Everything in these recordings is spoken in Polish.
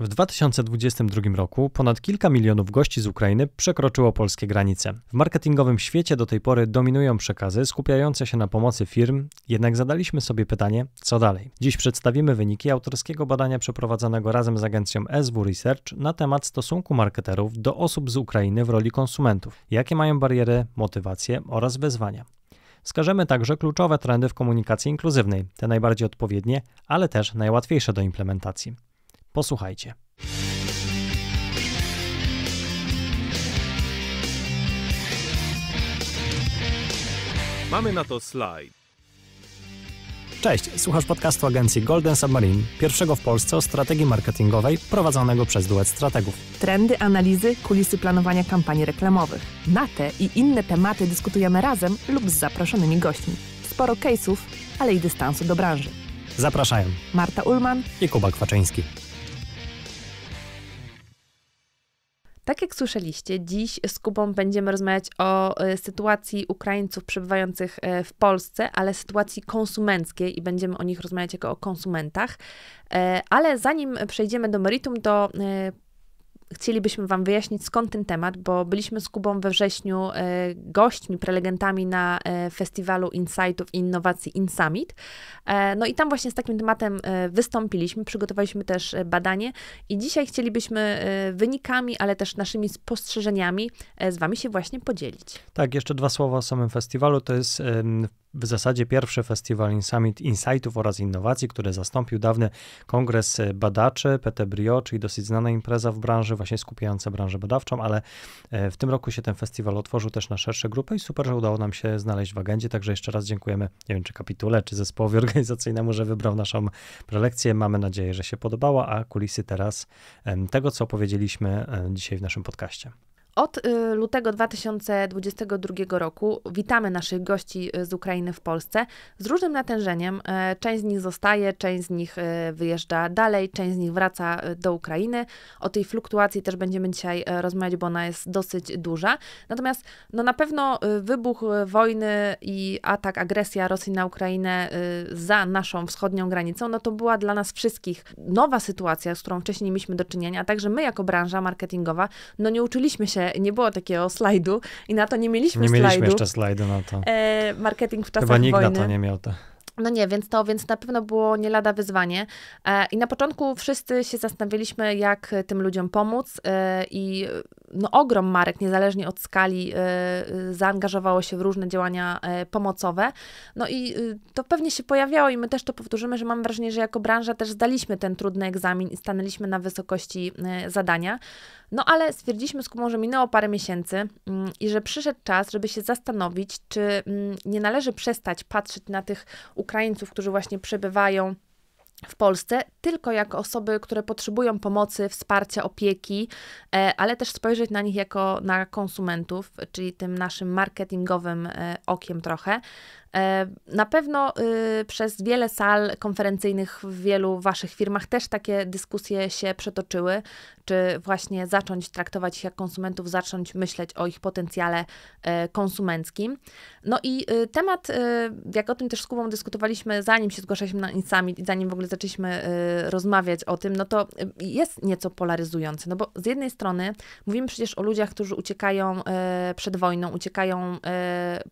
W 2022 roku ponad kilka milionów gości z Ukrainy przekroczyło polskie granice. W marketingowym świecie do tej pory dominują przekazy skupiające się na pomocy firm, jednak zadaliśmy sobie pytanie, co dalej. Dziś przedstawimy wyniki autorskiego badania przeprowadzonego razem z agencją SW Research na temat stosunku marketerów do osób z Ukrainy w roli konsumentów, jakie mają bariery, motywacje oraz wyzwania. Wskażemy także kluczowe trendy w komunikacji inkluzywnej, te najbardziej odpowiednie, ale też najłatwiejsze do implementacji. Posłuchajcie. Mamy na to slajd. Cześć, słuchasz podcastu agencji Golden Submarine, pierwszego w Polsce o strategii marketingowej prowadzonego przez duet strategów. Trendy, analizy, kulisy planowania kampanii reklamowych. Na te i inne tematy dyskutujemy razem lub z zaproszonymi gośćmi. Sporo case'ów, ale i dystansu do branży. Zapraszają Marta Ulman i Kuba Kwaczyński. Tak jak słyszeliście, dziś z Kubą będziemy rozmawiać o e, sytuacji Ukraińców przebywających e, w Polsce, ale sytuacji konsumenckiej i będziemy o nich rozmawiać jako o konsumentach. E, ale zanim przejdziemy do meritum, to chcielibyśmy Wam wyjaśnić skąd ten temat, bo byliśmy z Kubą we wrześniu e, gośćmi, prelegentami na e, festiwalu Insightów i Innowacji InSummit. E, no i tam właśnie z takim tematem wystąpiliśmy, przygotowaliśmy też badanie i dzisiaj chcielibyśmy wynikami, ale też naszymi spostrzeżeniami z Wami się właśnie podzielić. Tak, jeszcze dwa słowa o samym festiwalu. To jest w zasadzie pierwszy festiwal Summit Insightów oraz Innowacji, który zastąpił dawny Kongres e, Badaczy PT Brio, czyli dosyć znana impreza w branży, właśnie skupiająca branżę badawczą, ale e, w tym roku się ten festiwal otworzył też na szersze grupy i super, że udało nam się znaleźć w agendzie, także jeszcze raz dziękujemy, nie wiem czy kapitule, czy zespołowi organizacyjnemu, że wybrał naszą prelekcję. Mamy nadzieję, że się podobała, a kulisy teraz tego, co opowiedzieliśmy dzisiaj w naszym podcaście. Od y, lutego 2022 roku witamy naszych gości y, z Ukrainy w Polsce z różnym natężeniem. Y, część z nich zostaje, część z nich wyjeżdża dalej, część z nich wraca do Ukrainy. O tej fluktuacji też będziemy dzisiaj rozmawiać, bo ona jest dosyć duża. Natomiast no, na pewno wybuch wojny i atak, agresja Rosji na Ukrainę za naszą wschodnią granicą, no to była dla nas wszystkich nowa sytuacja, z którą wcześniej mieliśmy do czynienia, a także my jako branża marketingowa, no nie uczyliśmy się nie było takiego slajdu i na to nie mieliśmy slajdu. Nie mieliśmy slajdu. jeszcze slajdu na to. E, marketing w czasach Chyba nikt wojny. na to nie miał. To. No nie, więc to więc na pewno było nie lada wyzwanie. E, I na początku wszyscy się zastanawialiśmy, jak tym ludziom pomóc e, i no, ogrom marek, niezależnie od skali, e, e, zaangażowało się w różne działania e, pomocowe. No i y, to pewnie się pojawiało i my też to powtórzymy, że mam wrażenie, że jako branża też zdaliśmy ten trudny egzamin i stanęliśmy na wysokości zadania. No ale stwierdziliśmy z Kumą, że minęło parę miesięcy mm, i że przyszedł czas, żeby się zastanowić, czy mm, nie należy przestać patrzeć na tych Ukraińców, którzy właśnie przebywają w Polsce tylko jako osoby, które potrzebują pomocy, wsparcia, opieki, e, ale też spojrzeć na nich jako na konsumentów, czyli tym naszym marketingowym e, okiem trochę, E, na pewno y, przez wiele sal konferencyjnych w wielu waszych firmach też takie dyskusje się przetoczyły, czy właśnie zacząć traktować ich jak konsumentów, zacząć myśleć o ich potencjale e, konsumenckim. No i y, temat, y, jak o tym też z Kubą dyskutowaliśmy, zanim się zgłaszaliśmy na Insummit i zanim w ogóle zaczęliśmy rozmawiać o tym, no to jest nieco polaryzujący, no bo z jednej strony mówimy przecież o ludziach, którzy uciekają e, przed wojną, uciekają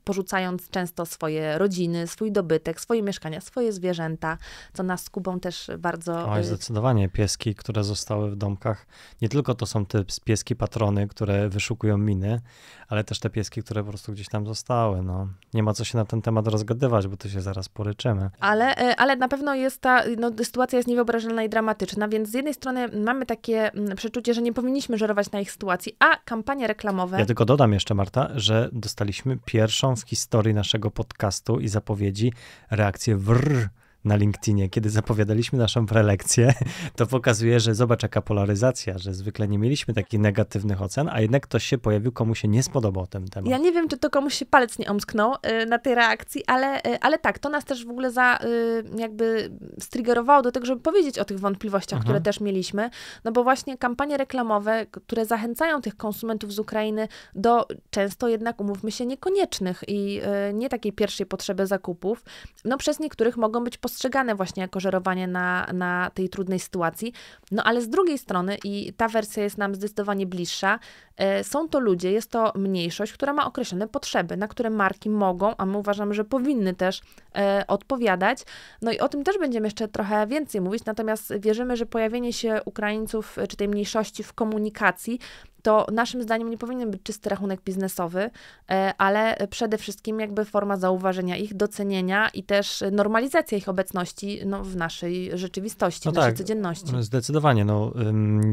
porzucając często swoje rodziny, swój dobytek, swoje mieszkania, swoje zwierzęta, co nas z Kubą też bardzo... Oj, y, zdecydowanie. Pieski, które zostały w domkach, nie tylko to są te pieski patrony, które wyszukują miny, ale też te pieski, które po prostu gdzieś tam zostały. No. Nie ma co się na ten temat rozgadywać, bo to się zaraz poryczymy. Ale, y, ale na pewno jest ta, no, sytuacja jest niewyobrażalna i dramatyczna, więc z jednej strony mamy takie mm, przeczucie, że nie powinniśmy żerować na ich sytuacji, a kampanie reklamowe... Ja tylko dodam jeszcze, Marta, że dostaliśmy pierwszą w historii naszego podcastu podcastu i zapowiedzi reakcję wrr na LinkedInie, kiedy zapowiadaliśmy naszą prelekcję, to pokazuje, że zobacz jaka polaryzacja, że zwykle nie mieliśmy takich negatywnych ocen, a jednak ktoś się pojawił, komu się nie spodobał ten temat. Ja nie wiem, czy to komuś się palec nie omsknął y, na tej reakcji, ale, y, ale tak, to nas też w ogóle za, y, jakby strygerowało do tego, żeby powiedzieć o tych wątpliwościach, mhm. które też mieliśmy, no bo właśnie kampanie reklamowe, które zachęcają tych konsumentów z Ukrainy do często jednak, umówmy się, niekoniecznych i nie takiej pierwszej potrzeby zakupów, no przez niektórych mogą być postrzegane postrzegane właśnie jako żerowanie na, na tej trudnej sytuacji. No ale z drugiej strony, i ta wersja jest nam zdecydowanie bliższa, e, są to ludzie, jest to mniejszość, która ma określone potrzeby, na które marki mogą, a my uważamy, że powinny też e, odpowiadać. No i o tym też będziemy jeszcze trochę więcej mówić, natomiast wierzymy, że pojawienie się Ukraińców e, czy tej mniejszości w komunikacji to naszym zdaniem nie powinien być czysty rachunek biznesowy, e, ale przede wszystkim jakby forma zauważenia ich, docenienia i też normalizacja ich obecności no, w naszej rzeczywistości, no w naszej tak, codzienności. Zdecydowanie, no,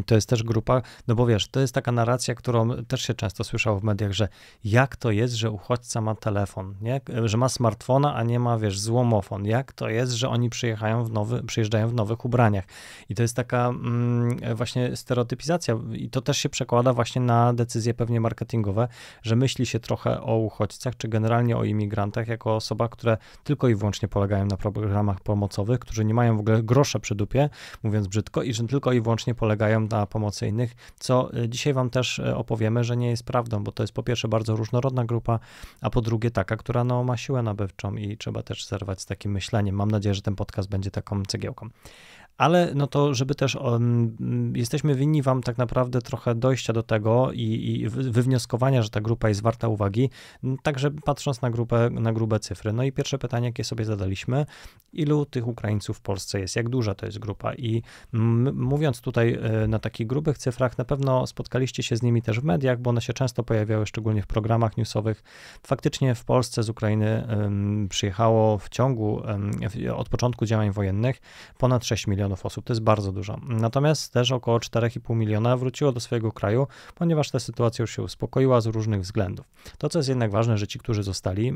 to jest też grupa, no bo wiesz, to jest taka narracja, którą też się często słyszało w mediach, że jak to jest, że uchodźca ma telefon, nie? że ma smartfona, a nie ma, wiesz, złomofon, jak to jest, że oni przyjechają w nowy, przyjeżdżają w nowych ubraniach. I to jest taka mm, właśnie stereotypizacja i to też się przekłada właśnie na decyzje pewnie marketingowe, że myśli się trochę o uchodźcach, czy generalnie o imigrantach, jako osobach, które tylko i wyłącznie polegają na programach pomocowych, którzy nie mają w ogóle grosza przy dupie, mówiąc brzydko, i że tylko i wyłącznie polegają na pomocy innych, co y, dzisiaj Wam też y, opowiemy, że nie jest prawdą, bo to jest po pierwsze bardzo różnorodna grupa, a po drugie taka, która no, ma siłę nabywczą i trzeba też zerwać z takim myśleniem. Mam nadzieję, że ten podcast będzie taką cegiełką ale no to, żeby też um, jesteśmy winni Wam tak naprawdę trochę dojścia do tego i, i wywnioskowania, że ta grupa jest warta uwagi, także patrząc na grupę, na grube cyfry. No i pierwsze pytanie, jakie sobie zadaliśmy, ilu tych Ukraińców w Polsce jest, jak duża to jest grupa i mówiąc tutaj e, na takich grubych cyfrach, na pewno spotkaliście się z nimi też w mediach, bo one się często pojawiały, szczególnie w programach newsowych. Faktycznie w Polsce z Ukrainy przyjechało w ciągu od początku działań wojennych ponad 6 milionów milionów osób. To jest bardzo dużo. Natomiast też około 4,5 miliona wróciło do swojego kraju, ponieważ ta sytuacja już się uspokoiła z różnych względów. To, co jest jednak ważne, że ci, którzy zostali,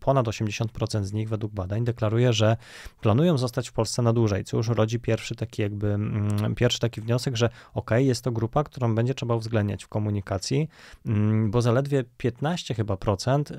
ponad 80% z nich według badań deklaruje, że planują zostać w Polsce na dłużej, co już rodzi pierwszy taki jakby, mm, pierwszy taki wniosek, że ok, jest to grupa, którą będzie trzeba uwzględniać w komunikacji, mm, bo zaledwie 15 chyba procent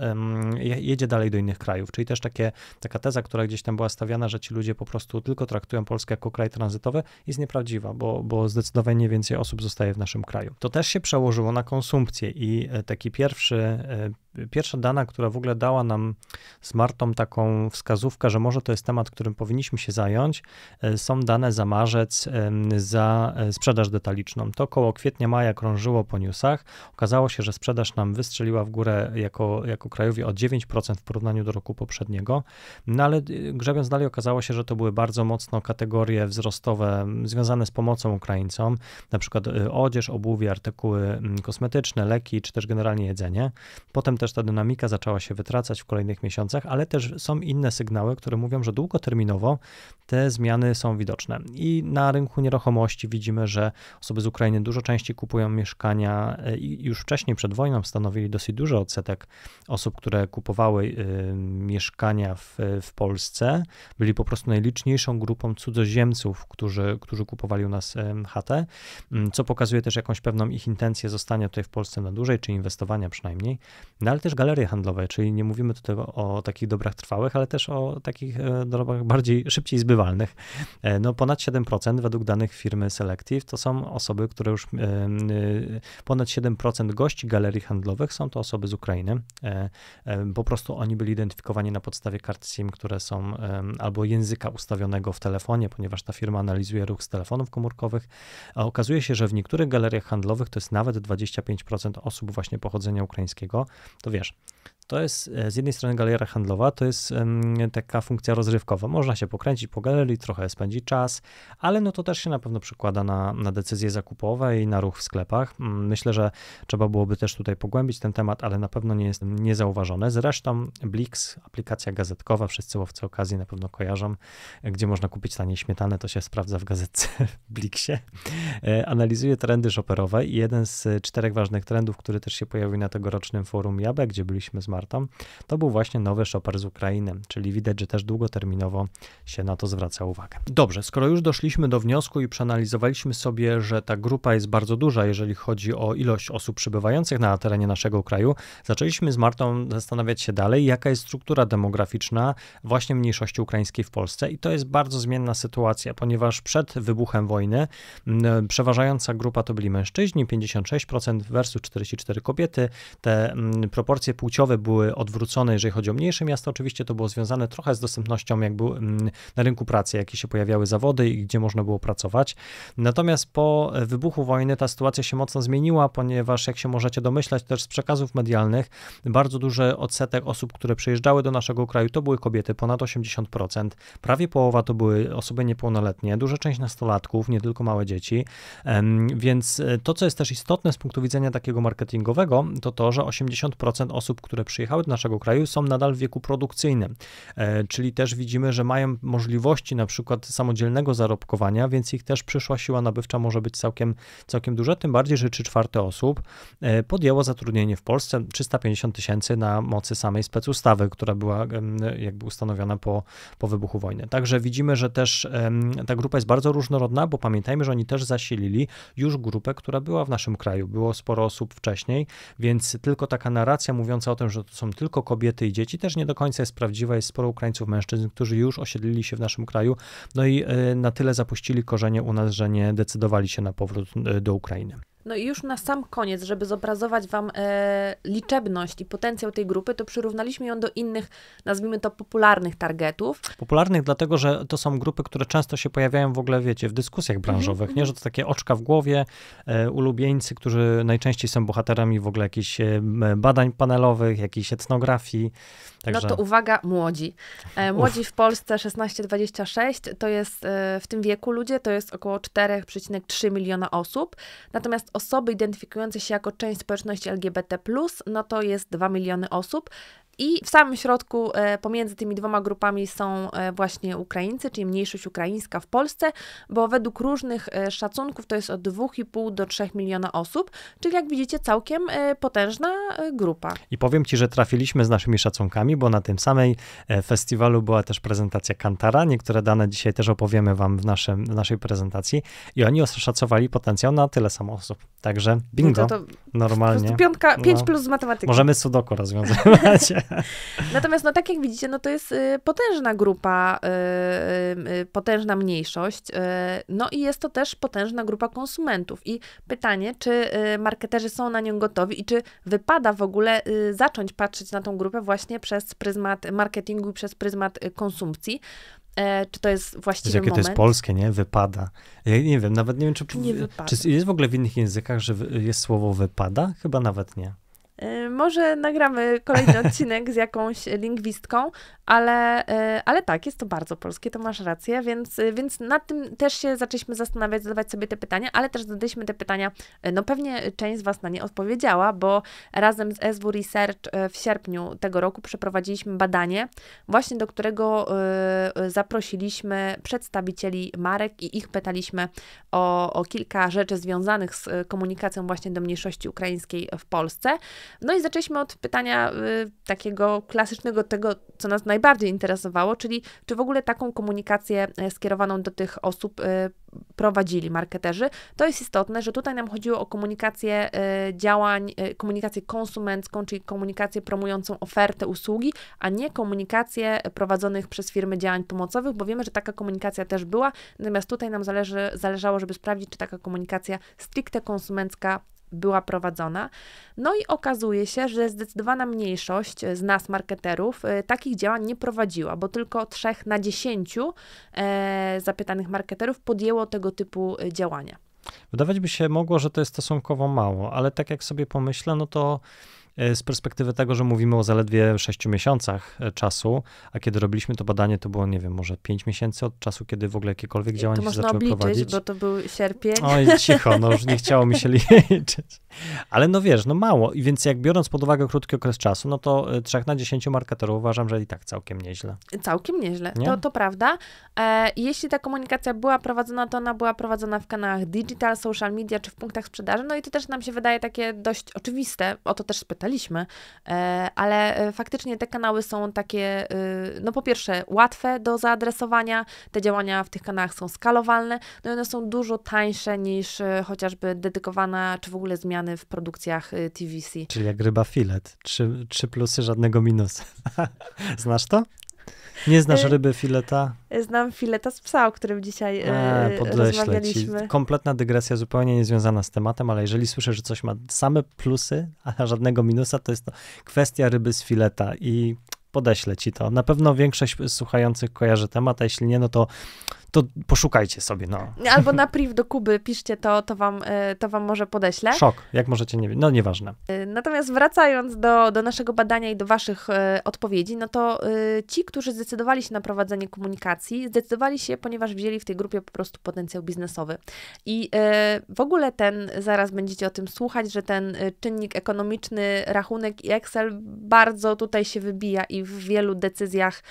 jedzie dalej do innych krajów, czyli też takie, taka teza, która gdzieś tam była stawiana, że ci ludzie po prostu tylko traktują Polskę jako kraj kraje tranzytowe, jest nieprawdziwa, bo, bo zdecydowanie więcej osób zostaje w naszym kraju. To też się przełożyło na konsumpcję i e, taki pierwszy, e, pierwsza dana, która w ogóle dała nam z Martą taką wskazówkę, że może to jest temat, którym powinniśmy się zająć, e, są dane za marzec za sprzedaż detaliczną. To koło kwietnia, maja krążyło po newsach. Okazało się, że sprzedaż nam wystrzeliła w górę jako, jako krajowi o 9% w porównaniu do roku poprzedniego, no ale grzebiąc dalej okazało się, że to były bardzo mocno kategorie wzrostowe mm, związane z pomocą Ukraińcom, na przykład y, odzież, obuwie, artykuły mm, kosmetyczne, leki, czy też generalnie jedzenie. Potem też ta dynamika zaczęła się wytracać w kolejnych miesiącach, ale też są inne sygnały, które mówią, że długoterminowo te zmiany są widoczne. I na rynku nieruchomości widzimy, że osoby z Ukrainy dużo częściej kupują mieszkania y, i już wcześniej przed wojną stanowili dosyć duży odsetek osób, które kupowały y, mieszkania w, w Polsce. Byli po prostu najliczniejszą grupą cudzoziemców, Ukraińców, którzy, którzy kupowali u nas chatę, mm, co pokazuje też jakąś pewną ich intencję zostania tutaj w Polsce na dłużej, czy inwestowania przynajmniej, no ale też galerie handlowe, czyli nie mówimy tutaj o takich dobrach trwałych, ale też o takich e, dobrach bardziej, szybciej zbywalnych. E, no ponad 7% według danych firmy Selective to są osoby, które już y, ponad 7% gości galerii handlowych są to osoby z Ukrainy. E, po prostu oni byli identyfikowani na podstawie kart SIM, które są albo języka ustawionego w telefonie, ponieważ ta ta firma analizuje ruch z telefonów komórkowych, a okazuje się, że w niektórych galeriach handlowych to jest nawet 25% osób właśnie pochodzenia ukraińskiego. To wiesz, to jest e, z jednej strony galeria handlowa, to jest taka funkcja rozrywkowa. Można się pokręcić po galerii, trochę spędzić czas, ale no to też się na pewno przekłada na, na decyzje zakupowe i na ruch w sklepach. Mm, myślę, że trzeba byłoby też tutaj pogłębić ten temat, ale na pewno nie jest niezauważone. Zresztą Blix, aplikacja gazetkowa, wszyscy łowcy okazji na pewno kojarzą, gdzie można kupić tanie śmietanę, to się sprawdza w gazetce w Blixie. E, analizuje trendy shopperowe i jeden z czterech ważnych trendów, który też się pojawił na tegorocznym forum JABE, gdzie byliśmy z Martą, to był właśnie nowy szoper z Ukrainy, czyli widać, że też długoterminowo się na to zwraca uwagę. Dobrze, skoro już doszliśmy do wniosku i przeanalizowaliśmy sobie, że ta grupa jest bardzo duża, jeżeli chodzi o ilość osób przybywających na terenie naszego kraju, zaczęliśmy z Martą zastanawiać się dalej, jaka jest struktura demograficzna właśnie mniejszości ukraińskiej w Polsce i to jest bardzo zmienna sytuacja, ponieważ przed wybuchem wojny przeważająca grupa to byli mężczyźni, 56% versus 44 kobiety. Te proporcje płciowe były odwrócone, jeżeli chodzi o mniejsze miasta. Oczywiście to było związane trochę z dostępnością jakby mm, na rynku pracy, jakie się pojawiały zawody i gdzie można było pracować. Natomiast po wybuchu wojny ta sytuacja się mocno zmieniła, ponieważ jak się możecie domyślać też z przekazów medialnych, bardzo duży odsetek osób, które przyjeżdżały do naszego kraju, to były kobiety, ponad 80%. Prawie połowa to były osoby niepełnoletnie, duża część nastolatków, nie tylko małe dzieci. Więc e, to, co jest też istotne z punktu widzenia takiego marketingowego, to to, że 80% osób, które przyjechały do naszego kraju, są nadal w wieku produkcyjnym. E, czyli też widzimy, że mają możliwości na przykład samodzielnego zarobkowania, więc ich też przyszła siła nabywcza może być całkiem, całkiem duża, tym bardziej, że 3 czwarte osób e, podjęło zatrudnienie w Polsce 350 tysięcy na mocy samej specustawy, która była jakby ustanowiona po, po wybuchu wojny. Także widzimy, że też ta grupa jest bardzo różnorodna, bo pamiętajmy, że oni też zasilili już grupę, która była w naszym kraju. Było sporo osób wcześniej, więc tylko taka narracja mówiąca o tym, że to są tylko kobiety i dzieci, też nie do końca jest prawdziwa. Jest sporo Ukraińców, mężczyzn, którzy już osiedlili się w naszym kraju, no i e, na tyle zapuścili korzenie u nas, że nie decydowali się na powrót e, do Ukrainy. No i już na sam koniec, żeby zobrazować Wam e, liczebność i potencjał tej grupy, to przyrównaliśmy ją do innych, nazwijmy to popularnych targetów. Popularnych dlatego, że to są grupy, które często się pojawiają w ogóle, wiecie, w dyskusjach mhm, branżowych, nie? Mhm. Że to takie oczka w głowie, e, ulubieńcy, którzy najczęściej są bohaterami w ogóle jakichś e, badań panelowych, jakiejś etnografii, no Także... No to uwaga, młodzi. E, młodzi Uf. w Polsce 16-26 to jest e, w tym wieku ludzie, to jest około 4,3 miliona osób. Natomiast osoby identyfikujące się jako część społeczności LGBT, no to jest 2 miliony osób. I w samym środku e, pomiędzy tymi dwoma grupami są e, właśnie Ukraińcy, czyli mniejszość ukraińska w Polsce, bo według różnych e, szacunków to jest od 2,5 do 3 miliona osób, czyli jak widzicie całkiem potężna grupa. I powiem Ci, że trafiliśmy z naszymi szacunkami, bo na tym samej festiwalu była też prezentacja Kantara, niektóre dane dzisiaj też opowiemy Wam w, naszym, w naszej prezentacji i oni oszacowali potencjał na tyle samo osób. Także bingo, no to, to normalnie. Piątka, 5 no, plus z matematyki. Możemy sudoku rozwiązywać. Natomiast, no tak jak widzicie, no to jest y, potężna grupa, y, y, potężna mniejszość, no i jest to też potężna grupa konsumentów. I pytanie, czy marketerzy są na nią gotowi i czy wypada w ogóle zacząć patrzeć na tą grupę właśnie przez pryzmat marketingu i przez pryzmat konsumpcji. E, czy to jest właściwy Jakie moment? to jest polskie, nie? Wypada. Ja nie wiem, nawet nie wiem, czy, nie czy, jest w ogóle w innych językach, że jest słowo wypada? Chyba nawet nie. Y, może nagramy kolejny odcinek z jakąś lingwistką, ale, y, ale tak, jest to bardzo polskie, to masz rację, więc, y, więc nad tym też się zaczęliśmy zastanawiać, zadawać sobie te pytania, ale też zadaliśmy te pytania, no pewnie część z Was na nie odpowiedziała, bo razem z SW Research w sierpniu tego roku przeprowadziliśmy badanie, właśnie do którego zaprosiliśmy przedstawicieli marek i ich pytaliśmy o, o kilka rzeczy związanych z komunikacją właśnie do mniejszości ukraińskiej w Polsce. No i zaczęliśmy od pytania y, takiego klasycznego, tego, co nas najbardziej interesowało, czyli czy w ogóle taką komunikację e, skierowaną do tych osób y, prowadzili marketerzy. To jest istotne, że tutaj nam chodziło o komunikację y, działań, y, komunikację konsumencką, czyli komunikację promującą ofertę usługi, a nie komunikację prowadzonych przez firmy działań pomocowych, bo wiemy, że taka komunikacja też była, natomiast tutaj nam zależy, zależało, żeby sprawdzić, czy taka komunikacja stricte konsumencka była prowadzona. No i okazuje się, że zdecydowana mniejszość e, z nas, marketerów, e, takich działań nie prowadziła, bo tylko 3 na 10 e, zapytanych marketerów podjęło tego typu działania. Wydawać by się mogło, że to jest stosunkowo mało, ale tak jak sobie pomyślę, no to E, z perspektywy tego, że mówimy o zaledwie 6 miesiącach e, czasu, a kiedy robiliśmy to badanie, to było, nie wiem, może 5 miesięcy od czasu, kiedy w ogóle jakiekolwiek działania to się można zaczęły obliczyć, prowadzić. bo to był sierpień. Oj, cicho, no już nie chciało mi się liczyć. Ale no wiesz, no mało. I więc jak biorąc pod uwagę krótki okres czasu, no to 3 e, na 10 marketerów uważam, że i tak całkiem nieźle. Całkiem nieźle, nie? to, to prawda. E, jeśli ta komunikacja była prowadzona, to ona była prowadzona w kanałach digital, social media czy w punktach sprzedaży. No i to też nam się wydaje takie dość oczywiste, o to też spytamy czytaliśmy, e, ale e, faktycznie te kanały są takie, e, no po pierwsze, łatwe do zaadresowania, te działania w tych kanałach są skalowalne, no i one są dużo tańsze niż chociażby dedykowana, czy w ogóle zmiany w produkcjach TVC. Czyli jak ryba filet, trzy, trzy plusy, żadnego minusa. Znasz to? Nie znasz e, ryby fileta? Znam fileta z psa, o którym dzisiaj e, e rozmawialiśmy. Ci. Kompletna dygresja, zupełnie niezwiązana z tematem, ale jeżeli słyszę, że coś ma same plusy, a żadnego minusa, to jest to kwestia ryby z fileta i podeślę ci to. Na pewno większość słuchających kojarzy temat, a jeśli nie, no to to poszukajcie sobie, no. Albo na priv do Kuby piszcie to, to wam, e, to wam może podeślę. Szok, jak możecie, nie no nieważne. E, natomiast wracając do, do naszego badania i do waszych e, odpowiedzi, no to ci, którzy zdecydowali się na prowadzenie komunikacji, zdecydowali się, ponieważ wzięli w tej grupie po prostu potencjał biznesowy. I w ogóle ten, zaraz będziecie o tym słuchać, że ten czynnik ekonomiczny, rachunek i Excel bardzo tutaj się wybija i w wielu decyzjach,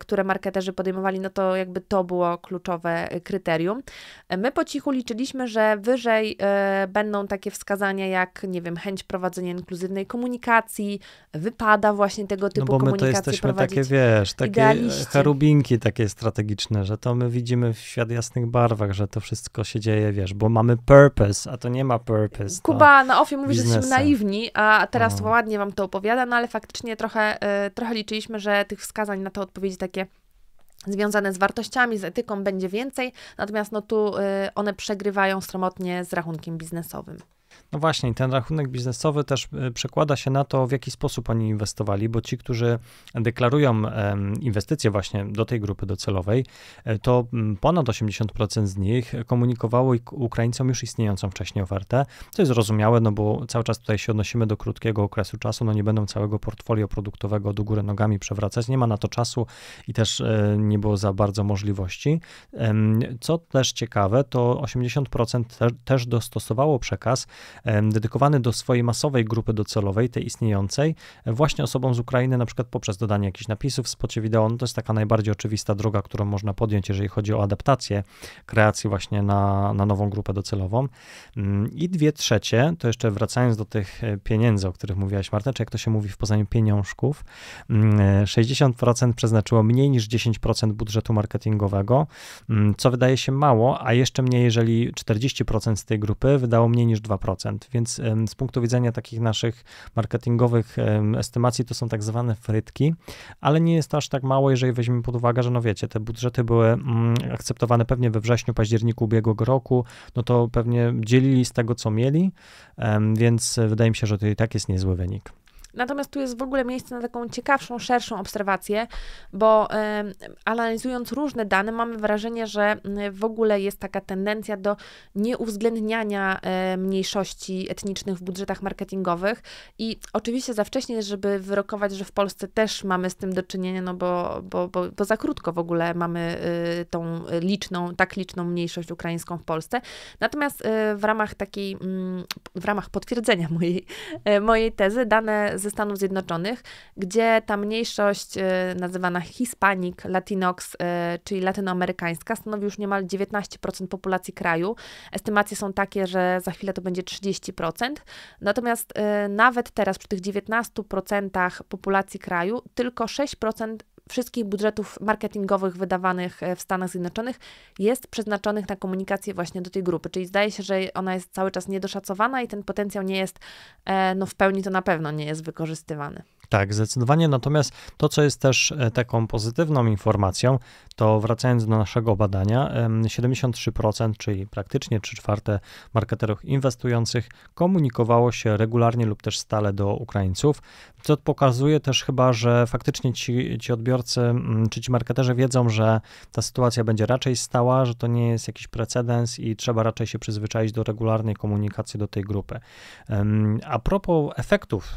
które marketerzy podejmowali, no to jakby to było kluczowe kluczowe y, kryterium. My po cichu liczyliśmy, że wyżej y, będą takie wskazania jak, nie wiem, chęć prowadzenia inkluzywnej komunikacji, wypada właśnie tego no typu no bo my to jesteśmy takie, wiesz, takie idealiści. cherubinki takie strategiczne, że to my widzimy w świat jasnych barwach, że to wszystko się dzieje, wiesz, bo mamy purpose, a to nie ma purpose. Kuba na ofie mówi, że jesteśmy naiwni, a teraz no. ładnie wam to opowiada, no ale faktycznie trochę, y, trochę liczyliśmy, że tych wskazań na to odpowiedzi takie związane z wartościami, z etyką będzie więcej, natomiast no tu y, one przegrywają sromotnie z rachunkiem biznesowym. No właśnie, ten rachunek biznesowy też e, przekłada się na to, w jaki sposób oni inwestowali, bo ci, którzy deklarują inwestycje właśnie do tej grupy docelowej, e, to ponad 80% z nich komunikowało Ukraińcom już istniejącą wcześniej ofertę, co jest zrozumiałe, no bo cały czas tutaj się odnosimy do krótkiego okresu czasu, no nie będą całego portfolio produktowego do góry nogami przewracać, nie ma na to czasu i też e, nie było za bardzo możliwości. Co też ciekawe, to 80% też dostosowało przekaz dedykowany do swojej masowej grupy docelowej, tej istniejącej, e, właśnie osobom z Ukrainy, na przykład poprzez dodanie jakichś napisów w spocie wideo. No to jest taka najbardziej oczywista droga, którą można podjąć, jeżeli chodzi o adaptację kreacji właśnie na, na nową grupę docelową. Mm, I dwie trzecie, to jeszcze wracając do tych e, pieniędzy, o których mówiłaś Marta, czy jak to się mówi w Poznaniu, pieniążków, 60% mm, e, przeznaczyło mniej niż 10% budżetu marketingowego, mm, co wydaje się mało, a jeszcze mniej, jeżeli 40% z tej grupy wydało mniej niż 2% procent, więc z punktu widzenia takich naszych marketingowych estymacji to są tak zwane frytki, ale nie jest aż tak mało, jeżeli weźmiemy pod uwagę, że no wiecie, te budżety były mm, akceptowane pewnie we wrześniu, październiku ubiegłego roku, no to pewnie dzielili z tego, co mieli, więc wydaje mi się, że to i tak jest niezły wynik. Natomiast tu jest w ogóle miejsce na taką ciekawszą, szerszą obserwację, bo analizując różne dane, mamy wrażenie, że w ogóle jest taka tendencja do nieuwzględniania mniejszości etnicznych w budżetach marketingowych. I oczywiście za wcześnie, żeby wyrokować, że w Polsce też mamy z tym do czynienia, no bo, bo, bo, bo za krótko w ogóle mamy y, tą liczną, tak liczną mniejszość ukraińską w Polsce. Natomiast y, w ramach takiej, mm, w ramach potwierdzenia mojej, e, mojej tezy, dane ze Stanów Zjednoczonych, gdzie ta mniejszość y, nazywana Hispanic, Latinox, y, czyli latynoamerykańska, stanowi już niemal 19% populacji kraju. Estymacje są takie, że za chwilę to będzie 30%. Natomiast y, nawet teraz przy tych 19% populacji kraju tylko 6% wszystkich budżetów marketingowych wydawanych e, w Stanach Zjednoczonych jest przeznaczonych na komunikację właśnie do tej grupy. Czyli zdaje się, że ona jest cały czas niedoszacowana i ten potencjał nie jest, e, no w pełni to na pewno nie jest wykorzystywany. Tak, zdecydowanie. Natomiast to, co jest też e, taką pozytywną informacją, to wracając do naszego badania, 73%, czyli praktycznie 3 czwarte marketerów inwestujących komunikowało się regularnie lub też stale do Ukraińców co pokazuje też chyba, że faktycznie ci, ci odbiorcy mm, czy ci marketerzy wiedzą, że ta sytuacja będzie raczej stała, że to nie jest jakiś precedens i trzeba raczej się przyzwyczaić do regularnej komunikacji do tej grupy. A propos efektów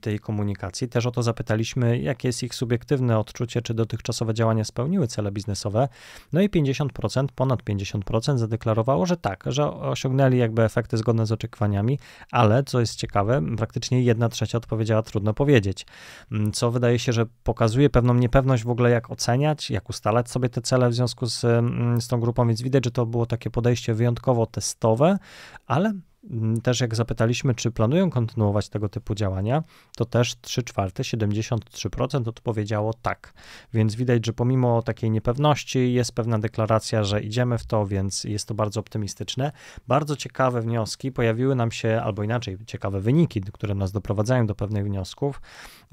tej komunikacji, też o to zapytaliśmy, jakie jest ich subiektywne odczucie, czy dotychczasowe działania spełniły cele biznesowe. No i 50%, ponad 50% zadeklarowało, że tak, że osiągnęli jakby efekty zgodne z oczekiwaniami, ale co jest ciekawe, praktycznie jedna trzecia odpowiedziała trudno powiedzieć powiedzieć, mm, co wydaje się, że pokazuje pewną niepewność w ogóle, jak oceniać, jak ustalać sobie te cele w związku z, mm, z tą grupą, więc widać, że to było takie podejście wyjątkowo testowe, ale Mm, też jak zapytaliśmy, czy planują kontynuować tego typu działania, to też 3 czwarte, 73% odpowiedziało tak. Więc widać, że pomimo takiej niepewności jest pewna deklaracja, że idziemy w to, więc jest to bardzo optymistyczne. Bardzo ciekawe wnioski pojawiły nam się, albo inaczej, ciekawe wyniki, które nas doprowadzają do pewnych wniosków,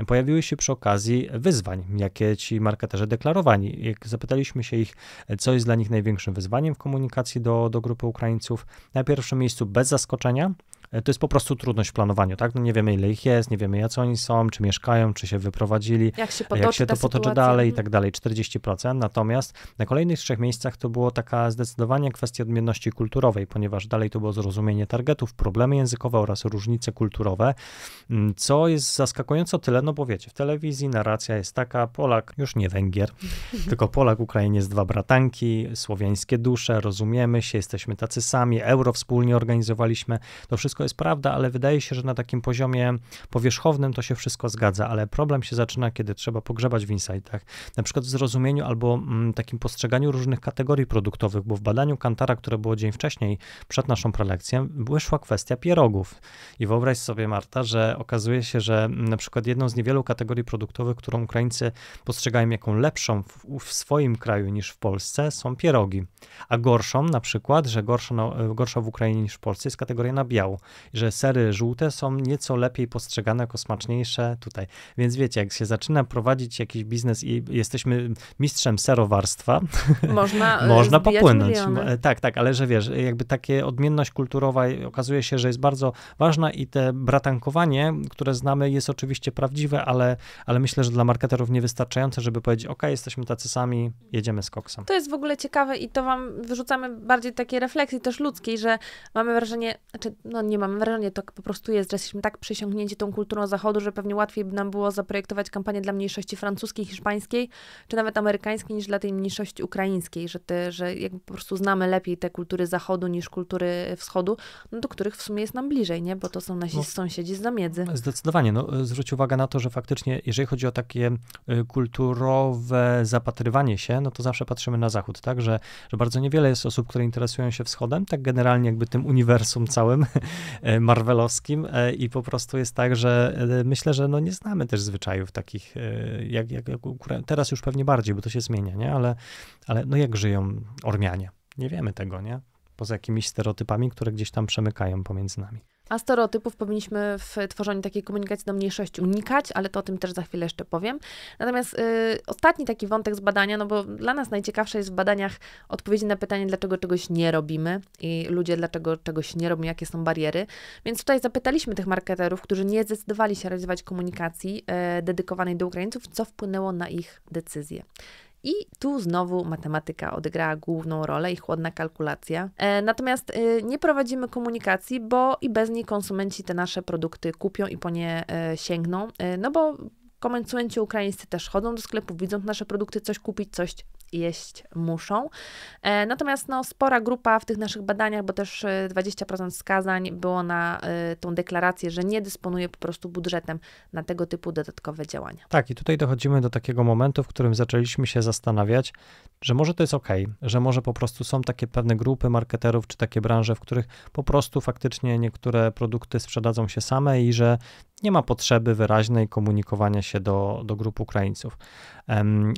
pojawiły się przy okazji wyzwań, jakie ci marketerzy deklarowani. Jak zapytaliśmy się ich, co jest dla nich największym wyzwaniem w komunikacji do, do grupy Ukraińców, na pierwszym miejscu bez zaskoczenia otoczenia, to jest po prostu trudność w planowaniu, tak? No nie wiemy, ile ich jest, nie wiemy, jacy oni są, czy mieszkają, czy się wyprowadzili, jak się, jak się to potoczy sytuacja. dalej i mhm. tak dalej, 40%. Natomiast na kolejnych trzech miejscach to było taka zdecydowanie kwestia odmienności kulturowej, ponieważ dalej to było zrozumienie targetów, problemy językowe oraz różnice kulturowe, mm, co jest zaskakująco tyle, no bo wiecie, w telewizji narracja jest taka, Polak, już nie Węgier, tylko Polak, z dwa bratanki, słowiańskie dusze, rozumiemy się, jesteśmy tacy sami, euro wspólnie organizowaliśmy, to wszystko wszystko jest prawda, ale wydaje się, że na takim poziomie powierzchownym to się wszystko zgadza, ale problem się zaczyna, kiedy trzeba pogrzebać w insightach, na przykład w zrozumieniu albo mm, takim postrzeganiu różnych kategorii produktowych, bo w badaniu Kantara, które było dzień wcześniej, przed naszą prelekcją, wyszła kwestia pierogów. I wyobraź sobie, Marta, że okazuje się, że mm, na przykład jedną z niewielu kategorii produktowych, którą Ukraińcy postrzegają jako lepszą w, w swoim kraju niż w Polsce, są pierogi. A gorszą na przykład, że gorsza, no, y, gorsza w Ukrainie niż w Polsce jest kategoria nabiału że sery żółte są nieco lepiej postrzegane jako smaczniejsze tutaj. Więc wiecie, jak się zaczyna prowadzić jakiś biznes i jesteśmy mistrzem serowarstwa, można, e, można popłynąć. Miliony. E, tak, tak, ale że wiesz, jakby takie odmienność kulturowa okazuje się, że jest bardzo ważna i te bratankowanie, które znamy, jest oczywiście prawdziwe, ale, ale myślę, że dla marketerów niewystarczające, żeby powiedzieć, ok, jesteśmy tacy sami, jedziemy z koksem. To jest w ogóle ciekawe i to wam wyrzucamy bardziej takie refleksje też ludzkiej, że mamy wrażenie, znaczy, no nie mam wrażenie, to po prostu jest, że jesteśmy tak przesiągnięci tą kulturą zachodu, że pewnie łatwiej by nam było zaprojektować kampanię dla mniejszości francuskiej, hiszpańskiej, czy nawet amerykańskiej, niż dla tej mniejszości ukraińskiej, że, te, że jakby po prostu znamy lepiej te kultury zachodu niż kultury wschodu, no, do których w sumie jest nam bliżej, nie? Bo to są nasi no, sąsiedzi z zamiedzy. Zdecydowanie, no zwróć uwagę na to, że faktycznie, jeżeli chodzi o takie y, kulturowe zapatrywanie się, no to zawsze patrzymy na zachód, tak, że, że bardzo niewiele jest osób, które interesują się wschodem, tak generalnie jakby tym uniwersum całym, E, marvelowskim e, i po prostu jest tak, że e, myślę, że no nie znamy też zwyczajów takich, jak, jak, jak teraz już pewnie bardziej, bo to się zmienia, nie? Ale, ale no jak żyją Ormianie? Nie wiemy tego, nie? Poza jakimiś stereotypami, które gdzieś tam przemykają pomiędzy nami. A stereotypów powinniśmy w tworzeniu takiej komunikacji do mniejszości unikać, ale to o tym też za chwilę jeszcze powiem. Natomiast y, ostatni taki wątek z badania, no bo dla nas najciekawsze jest w badaniach odpowiedzi na pytanie, dlaczego czegoś nie robimy i ludzie dlaczego czegoś nie robią, jakie są bariery. Więc tutaj zapytaliśmy tych marketerów, którzy nie zdecydowali się realizować komunikacji y, dedykowanej do Ukraińców, co wpłynęło na ich decyzje. I tu znowu matematyka odegrała główną rolę i chłodna kalkulacja. E, natomiast e, nie prowadzimy komunikacji, bo i bez niej konsumenci te nasze produkty kupią i po nie e, sięgną, no bo Komentujący ukraińscy też chodzą do sklepu, widząc nasze produkty, coś kupić, coś jeść muszą. E, natomiast no, spora grupa w tych naszych badaniach, bo też 20% e, skazań było na e, tą deklarację, że nie dysponuje po prostu budżetem na tego typu dodatkowe działania. Tak, i tutaj dochodzimy do takiego momentu, w którym zaczęliśmy się zastanawiać, że może to jest ok, że może po prostu są takie pewne grupy marketerów czy takie branże, w których po prostu faktycznie niektóre produkty sprzedadzą się same i że nie ma potrzeby wyraźnej komunikowania się do, do grup Ukraińców.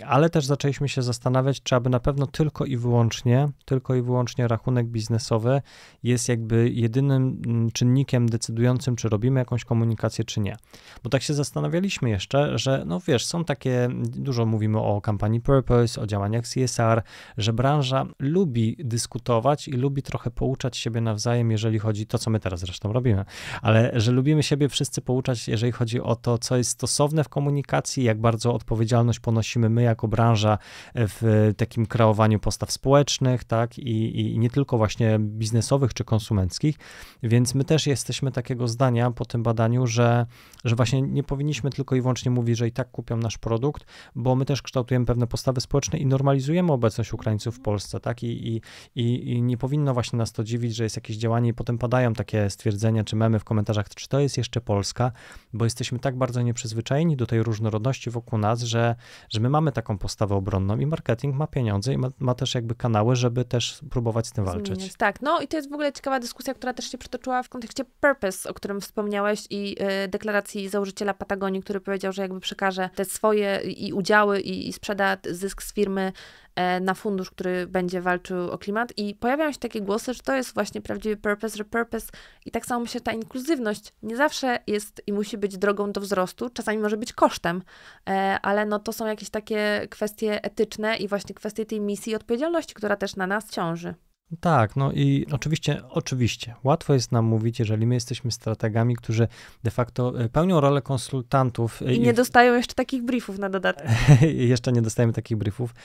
Ale też zaczęliśmy się zastanawiać, czy aby na pewno tylko i wyłącznie, tylko i wyłącznie rachunek biznesowy jest jakby jedynym mm, czynnikiem decydującym, czy robimy jakąś komunikację, czy nie. Bo tak się zastanawialiśmy jeszcze, że no wiesz, są takie, dużo mówimy o kampanii Purpose, o działaniach CSR, że branża lubi dyskutować i lubi trochę pouczać siebie nawzajem, jeżeli chodzi to, co my teraz zresztą robimy, ale że lubimy siebie wszyscy pouczać, jeżeli chodzi o to, co jest stosowne w komunikacji, jak bardzo odpowiedzialność ponosić ponosimy my jako branża w takim kreowaniu postaw społecznych, tak, i, i nie tylko właśnie biznesowych czy konsumenckich, więc my też jesteśmy takiego zdania po tym badaniu, że, że właśnie nie powinniśmy tylko i wyłącznie mówić, że i tak kupią nasz produkt, bo my też kształtujemy pewne postawy społeczne i normalizujemy obecność Ukraińców w Polsce, tak, i, i, i nie powinno właśnie nas to dziwić, że jest jakieś działanie i potem padają takie stwierdzenia czy memy w komentarzach, czy to jest jeszcze Polska, bo jesteśmy tak bardzo nieprzyzwyczajeni do tej różnorodności wokół nas, że, że my mamy taką postawę obronną i marketing ma pieniądze i ma, ma też jakby kanały, żeby też próbować z tym walczyć. tak, no i to jest w ogóle ciekawa dyskusja, która też się przytoczyła w kontekście purpose, o którym wspomniałeś i y, deklaracji założyciela Patagonii, który powiedział, że jakby przekaże te swoje i udziały i, i sprzeda zysk z firmy E, na fundusz, który będzie walczył o klimat. I pojawiają się takie głosy, że to jest właśnie prawdziwy purpose, że purpose i tak samo myślę, ta inkluzywność nie zawsze jest i musi być drogą do wzrostu, czasami może być kosztem, e, ale no to są jakieś takie kwestie etyczne i właśnie kwestie tej misji i odpowiedzialności, która też na nas ciąży. Tak, no i oczywiście, oczywiście, łatwo jest nam mówić, jeżeli my jesteśmy strategami, którzy de facto e, pełnią rolę konsultantów. E, I, i nie dostają jeszcze takich briefów na dodatek. jeszcze nie dostajemy takich briefów,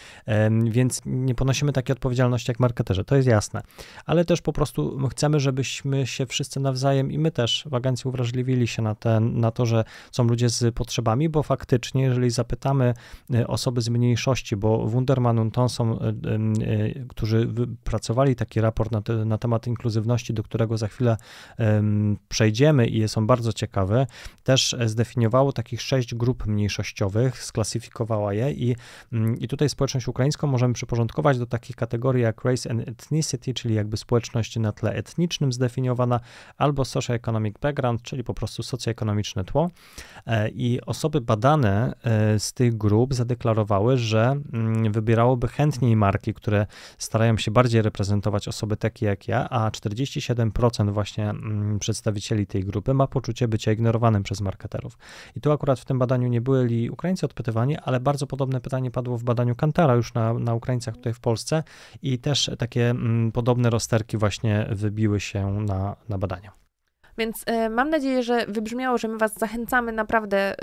więc nie ponosimy takiej odpowiedzialności jak marketerzy, to jest jasne. Ale też po prostu chcemy, żebyśmy się wszyscy nawzajem i my też w agencji uwrażliwili się na, ten, na to, że są ludzie z potrzebami, bo faktycznie, jeżeli zapytamy e, osoby z mniejszości, bo Wunderman, tą są, którzy pracowali taki raport na, te, na temat inkluzywności, do którego za chwilę um, przejdziemy i są bardzo ciekawe. też e, zdefiniowało takich sześć grup mniejszościowych, sklasyfikowała je i, mm, i tutaj społeczność ukraińską możemy przyporządkować do takich kategorii jak race and ethnicity, czyli jakby społeczność na tle etnicznym zdefiniowana, albo socio-economic background, czyli po prostu socjoekonomiczne tło. E, I osoby badane e, z tych grup zadeklarowały, że mm, wybierałoby chętniej marki, które starają się bardziej reprezentować osoby takie jak ja, a 47% właśnie mm, przedstawicieli tej grupy ma poczucie bycia ignorowanym przez marketerów. I tu akurat w tym badaniu nie byli Ukraińcy odpytywani, ale bardzo podobne pytanie padło w badaniu Kantara już na, na Ukraińcach tutaj w Polsce i też takie mm, podobne rozterki właśnie wybiły się na, na badania. Więc y, mam nadzieję, że wybrzmiało, że my Was zachęcamy naprawdę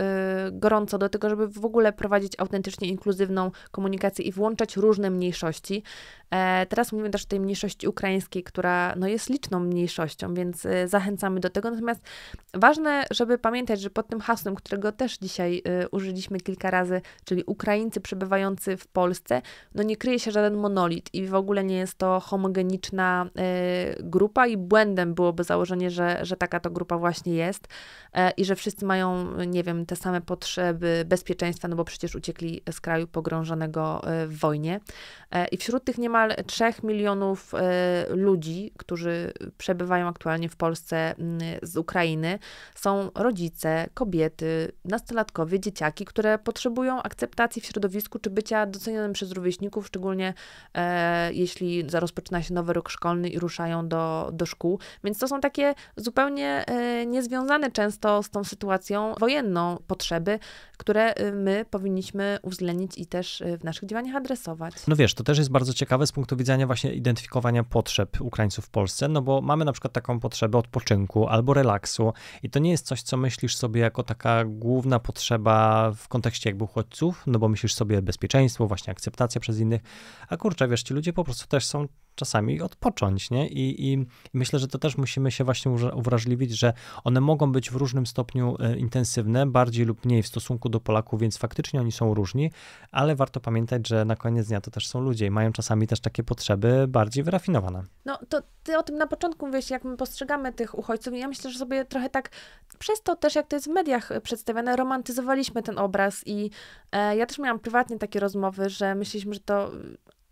y, gorąco do tego, żeby w ogóle prowadzić autentycznie inkluzywną komunikację i włączać różne mniejszości. E, teraz mówimy też o tej mniejszości ukraińskiej, która no, jest liczną mniejszością, więc e, zachęcamy do tego. Natomiast ważne, żeby pamiętać, że pod tym hasłem, którego też dzisiaj e, użyliśmy kilka razy, czyli Ukraińcy przebywający w Polsce, no nie kryje się żaden monolit i w ogóle nie jest to homogeniczna grupa i błędem byłoby założenie, że, że taka to grupa właśnie jest i że wszyscy mają, nie wiem, te same potrzeby bezpieczeństwa, no bo przecież uciekli z kraju pogrążonego w wojnie. I wśród tych nie ma niemal 3 milionów e, ludzi, którzy przebywają aktualnie w Polsce z Ukrainy, są rodzice, kobiety, nastolatkowie, dzieciaki, które potrzebują akceptacji w środowisku czy bycia docenionym przez rówieśników, szczególnie e, jeśli rozpoczyna się nowy rok szkolny i ruszają do, do szkół. Więc to są takie zupełnie e, niezwiązane często z tą sytuacją wojenną potrzeby, które my powinniśmy uwzględnić i też w naszych działaniach adresować. No wiesz, to też jest bardzo ciekawe ciekawe z punktu widzenia właśnie identyfikowania potrzeb Ukraińców w Polsce, no bo mamy na przykład taką potrzebę odpoczynku albo relaksu i to nie jest coś, co myślisz sobie jako taka główna potrzeba w kontekście jakby uchodźców, no bo myślisz sobie bezpieczeństwo, właśnie akceptacja przez innych, a kurczę, wiesz, ci ludzie po prostu też są czasami odpocząć, nie? I, I, myślę, że to też musimy się właśnie uwrażliwić, że one mogą być w różnym stopniu e, intensywne, bardziej lub mniej w stosunku do Polaków, więc faktycznie oni są różni, ale warto pamiętać, że na koniec dnia to też są ludzie i mają czasami też takie potrzeby bardziej wyrafinowane. No to ty o tym na początku mówisz, jak my postrzegamy tych uchodźców i ja myślę, że sobie trochę tak przez to też, jak to jest w mediach e, przedstawiane, romantyzowaliśmy ten obraz i e, ja też miałam prywatnie takie rozmowy, że myśleliśmy, że to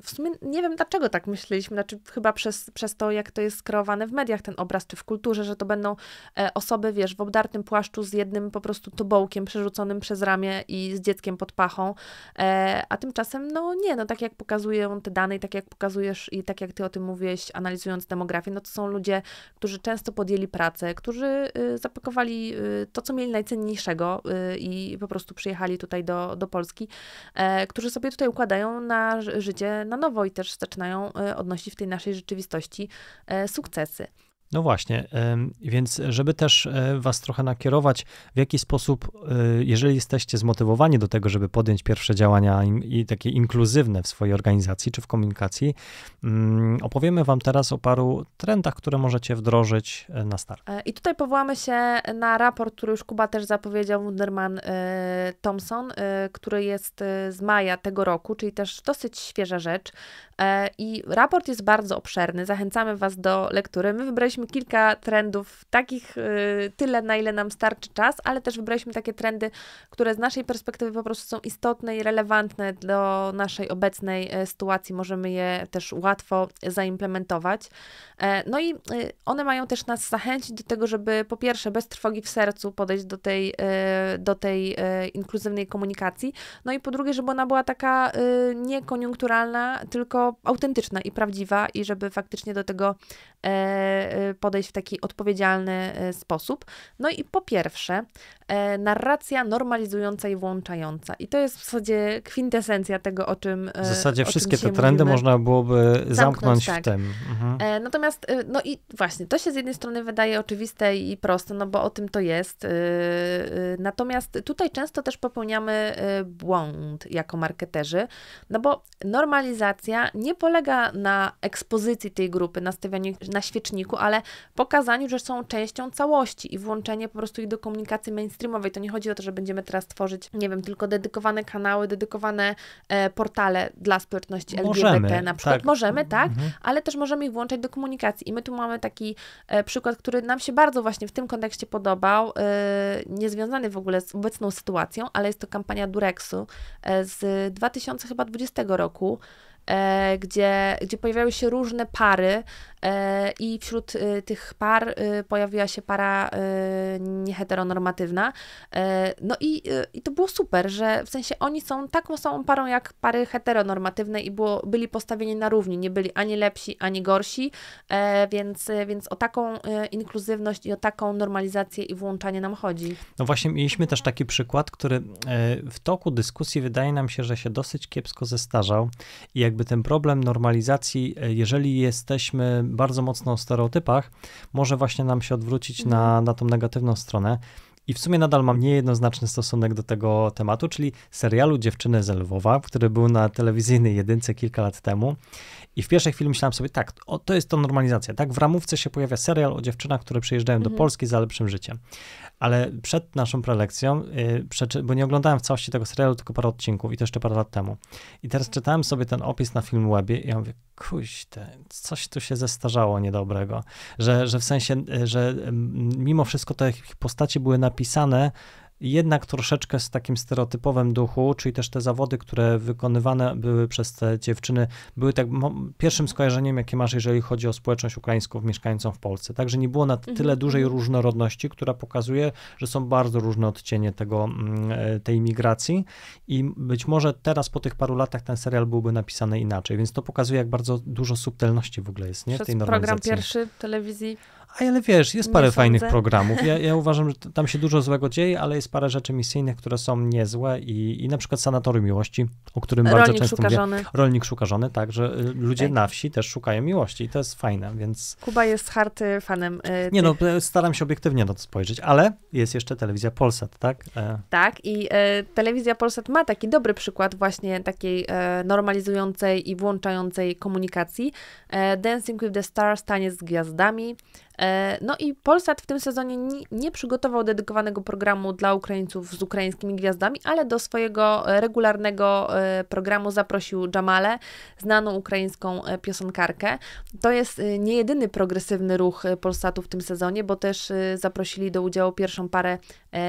w sumie nie wiem dlaczego tak myśleliśmy, znaczy chyba przez, przez to, jak to jest skreowane w mediach ten obraz, czy w kulturze, że to będą e, osoby, wiesz, w obdartym płaszczu z jednym po prostu tobołkiem przerzuconym przez ramię i z dzieckiem pod pachą, e, a tymczasem, no nie, no tak jak pokazują te dane i tak jak pokazujesz i tak jak ty o tym mówiłeś, analizując demografię, no to są ludzie, którzy często podjęli pracę, którzy y, zapakowali y, to, co mieli najcenniejszego y, i po prostu przyjechali tutaj do, do Polski, e, którzy sobie tutaj układają na życie na nowo i też zaczynają e, odnosić w tej naszej rzeczywistości e, sukcesy. No właśnie, więc żeby też e, Was trochę nakierować, w jaki sposób, e, jeżeli jesteście zmotywowani do tego, żeby podjąć pierwsze działania i takie inkluzywne w swojej organizacji czy w komunikacji, mm, opowiemy Wam teraz o paru trendach, które możecie wdrożyć e, na start. I tutaj powołamy się na raport, który już Kuba też zapowiedział, Wunderman Thompson, który jest z maja tego roku, czyli też dosyć świeża rzecz. I raport jest bardzo obszerny, zachęcamy Was do lektury. My wybraliśmy kilka trendów, takich y, tyle, na ile nam starczy czas, ale też wybraliśmy takie trendy, które z naszej perspektywy po prostu są istotne i relevantne do naszej obecnej e, sytuacji. Możemy je też łatwo zaimplementować. E, no i y, one mają też nas zachęcić do tego, żeby po pierwsze bez trwogi w sercu podejść do tej, e, do tej inkluzywnej komunikacji, no i po drugie, żeby ona była taka y, nie tylko autentyczna i prawdziwa i żeby faktycznie do tego podejść w taki odpowiedzialny e, sposób. No i po pierwsze, e, narracja normalizująca i włączająca. I to jest w zasadzie kwintesencja tego, o czym. E, w zasadzie wszystkie te trendy mówimy. można byłoby zamknąć, zamknąć tak. w tym. Mhm. Natomiast, no i właśnie, to się z jednej strony wydaje oczywiste i proste, no bo o tym to jest. Natomiast tutaj często też popełniamy błąd jako marketerzy, no bo normalizacja nie polega na ekspozycji tej grupy, na stawianiu na świeczniku, ale ale pokazaniu, że są częścią całości i włączenie po prostu ich do komunikacji mainstreamowej. To nie chodzi o to, że będziemy teraz tworzyć, nie wiem, tylko dedykowane kanały, dedykowane e, portale dla społeczności LGBT możemy, na tak. przykład. Tak. Możemy, tak, mhm. ale też możemy ich włączać do komunikacji. I my tu mamy taki e, przykład, który nam się bardzo właśnie w tym kontekście podobał, e, niezwiązany w ogóle z obecną sytuacją, ale jest to kampania Durexu e, z 2020 roku, E, gdzie, gdzie pojawiały się różne pary e, i wśród e, tych par pojawiła się para nieheteronormatywna. No i, i to było super, że w sensie oni są taką samą parą jak pary heteronormatywne i było, byli postawieni na równi, nie byli ani lepsi, ani gorsi, więc, więc o taką inkluzywność i o taką normalizację i włączanie nam chodzi. No właśnie mieliśmy też taki przykład, który w toku dyskusji wydaje nam się, że się dosyć kiepsko zestarzał i jak jakby ten problem normalizacji, e, jeżeli jesteśmy bardzo mocno o stereotypach, może właśnie nam się odwrócić na, mhm. na tą negatywną stronę. I w sumie nadal mam niejednoznaczny stosunek do tego tematu, czyli serialu Dziewczyny z Lwowa, który był na telewizyjnej jedynce kilka lat temu. I w pierwszych chwili myślałem sobie, tak, o, to jest to normalizacja. Tak, w ramówce się pojawia serial o dziewczynach, które przyjeżdżają do mhm. Polski za lepszym życiem. Ale przed naszą prelekcją, y, bo nie oglądałem w całości tego serialu, tylko parę odcinków i to jeszcze parę lat temu. I teraz mhm. czytałem sobie ten opis na film webie i ja mówię, kuźte, coś tu się zestarzało niedobrego. Że, że w sensie, y, że mm, mimo wszystko te postacie były na napisane, jednak troszeczkę z takim stereotypowym duchu, czyli też te zawody, które wykonywane były przez te dziewczyny, były tak pierwszym skojarzeniem, jakie masz, jeżeli chodzi o społeczność ukraińską mieszkającą w Polsce. Także nie było na mhm, tyle dużej mhm. różnorodności, która pokazuje, że są bardzo różne odcienie tego, mm, e, tej migracji i być może teraz po tych paru latach ten serial byłby napisany inaczej, więc to pokazuje, jak bardzo dużo subtelności w ogóle jest nie? w tej normalizacji. program pierwszy telewizji a Ale wiesz, jest parę fajnych programów. Ja, ja, uważam, że tam się dużo złego dzieje, ale jest parę rzeczy misyjnych, które są niezłe i, i na przykład Sanatorium Miłości, o którym Rolnik bardzo często szuka mówię. Żony. Rolnik szuka żony, tak, że y, ludzie tak. na wsi też szukają miłości i to jest fajne, więc... Kuba jest harty fanem y, Nie no, tych... no, staram się obiektywnie na to spojrzeć, ale jest jeszcze Telewizja Polsat, tak? E. Tak i y, Telewizja Polsat ma taki dobry przykład właśnie takiej y, normalizującej i włączającej komunikacji. Dancing with the Stars, Taniec z Gwiazdami, E, no i Polsat w tym sezonie nie przygotował dedykowanego programu dla Ukraińców z ukraińskimi gwiazdami, ale do swojego e, regularnego e, programu zaprosił Dżamalę, znaną ukraińską piosenkarkę. To jest niejedyny progresywny ruch Polsatu w tym sezonie, bo też zaprosili do udziału pierwszą parę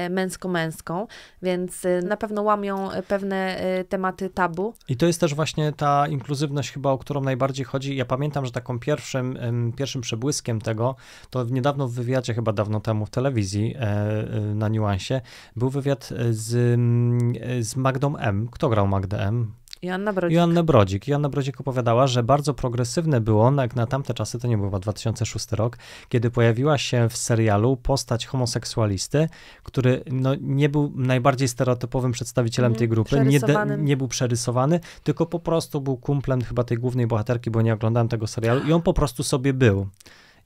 męsko-męską, więc na pewno łamią pewne tematy tabu. I to jest też właśnie ta inkluzywność chyba, o którą najbardziej chodzi. Ja pamiętam, że taką pierwszym, pierwszym przebłyskiem tego, to niedawno w wywiadzie, chyba dawno temu w telewizji e, e, na Niuansie, był wywiad z, mm, z Magdą M. Kto grał Magdę M? Joanna Brodzik. Joanna Brodzik. Joanna Brodzik opowiadała, że bardzo progresywne było, no jak na tamte czasy, to nie był 2006 rok, kiedy pojawiła się w serialu postać homoseksualisty, który no, nie był najbardziej stereotypowym przedstawicielem mm, tej grupy, nie, de, nie, był przerysowany, tylko po prostu był kumplem chyba tej głównej bohaterki, bo nie oglądałem tego serialu i on po prostu sobie był.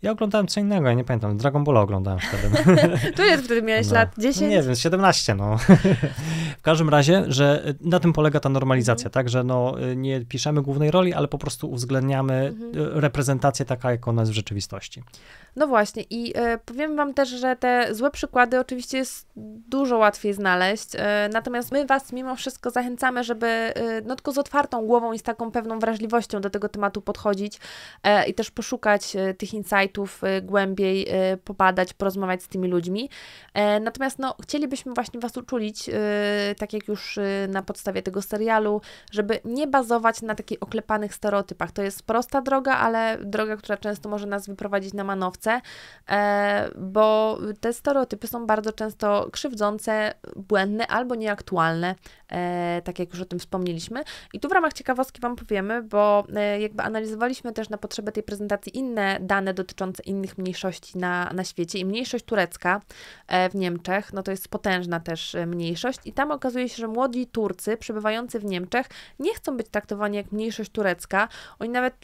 Ja oglądałem co innego, ja nie pamiętam. Dragon Ball oglądałem wtedy. tu jest wtedy miałeś no. lat 10? Nie wiem, 17 no. w każdym razie, że na tym polega ta normalizacja, mhm. tak, że no, nie piszemy głównej roli, ale po prostu uwzględniamy mhm. E, reprezentację taka, jak ona jest w rzeczywistości. No właśnie i e, powiem wam też, że te złe przykłady oczywiście jest dużo łatwiej znaleźć, e, natomiast my was mimo wszystko zachęcamy, żeby y, no tylko z otwartą głową i z taką pewną wrażliwością do tego tematu podchodzić i też poszukać tych insight. Y, głębiej y, popadać, porozmawiać z tymi ludźmi. E, natomiast no, chcielibyśmy właśnie Was uczulić, y, tak jak już na podstawie tego serialu, żeby nie bazować na takich oklepanych stereotypach. To jest prosta droga, ale droga, która często może nas wyprowadzić na manowce, e, bo te stereotypy są bardzo często krzywdzące, błędne albo nieaktualne, E, tak jak już o tym wspomnieliśmy. I tu w ramach ciekawostki Wam powiemy, bo e, jakby analizowaliśmy też na potrzeby tej prezentacji inne dane dotyczące innych mniejszości na, na świecie i mniejszość turecka e, w Niemczech, no to jest potężna też mniejszość i tam okazuje się, że młodzi Turcy przebywający w Niemczech nie chcą być traktowani jak mniejszość turecka, oni nawet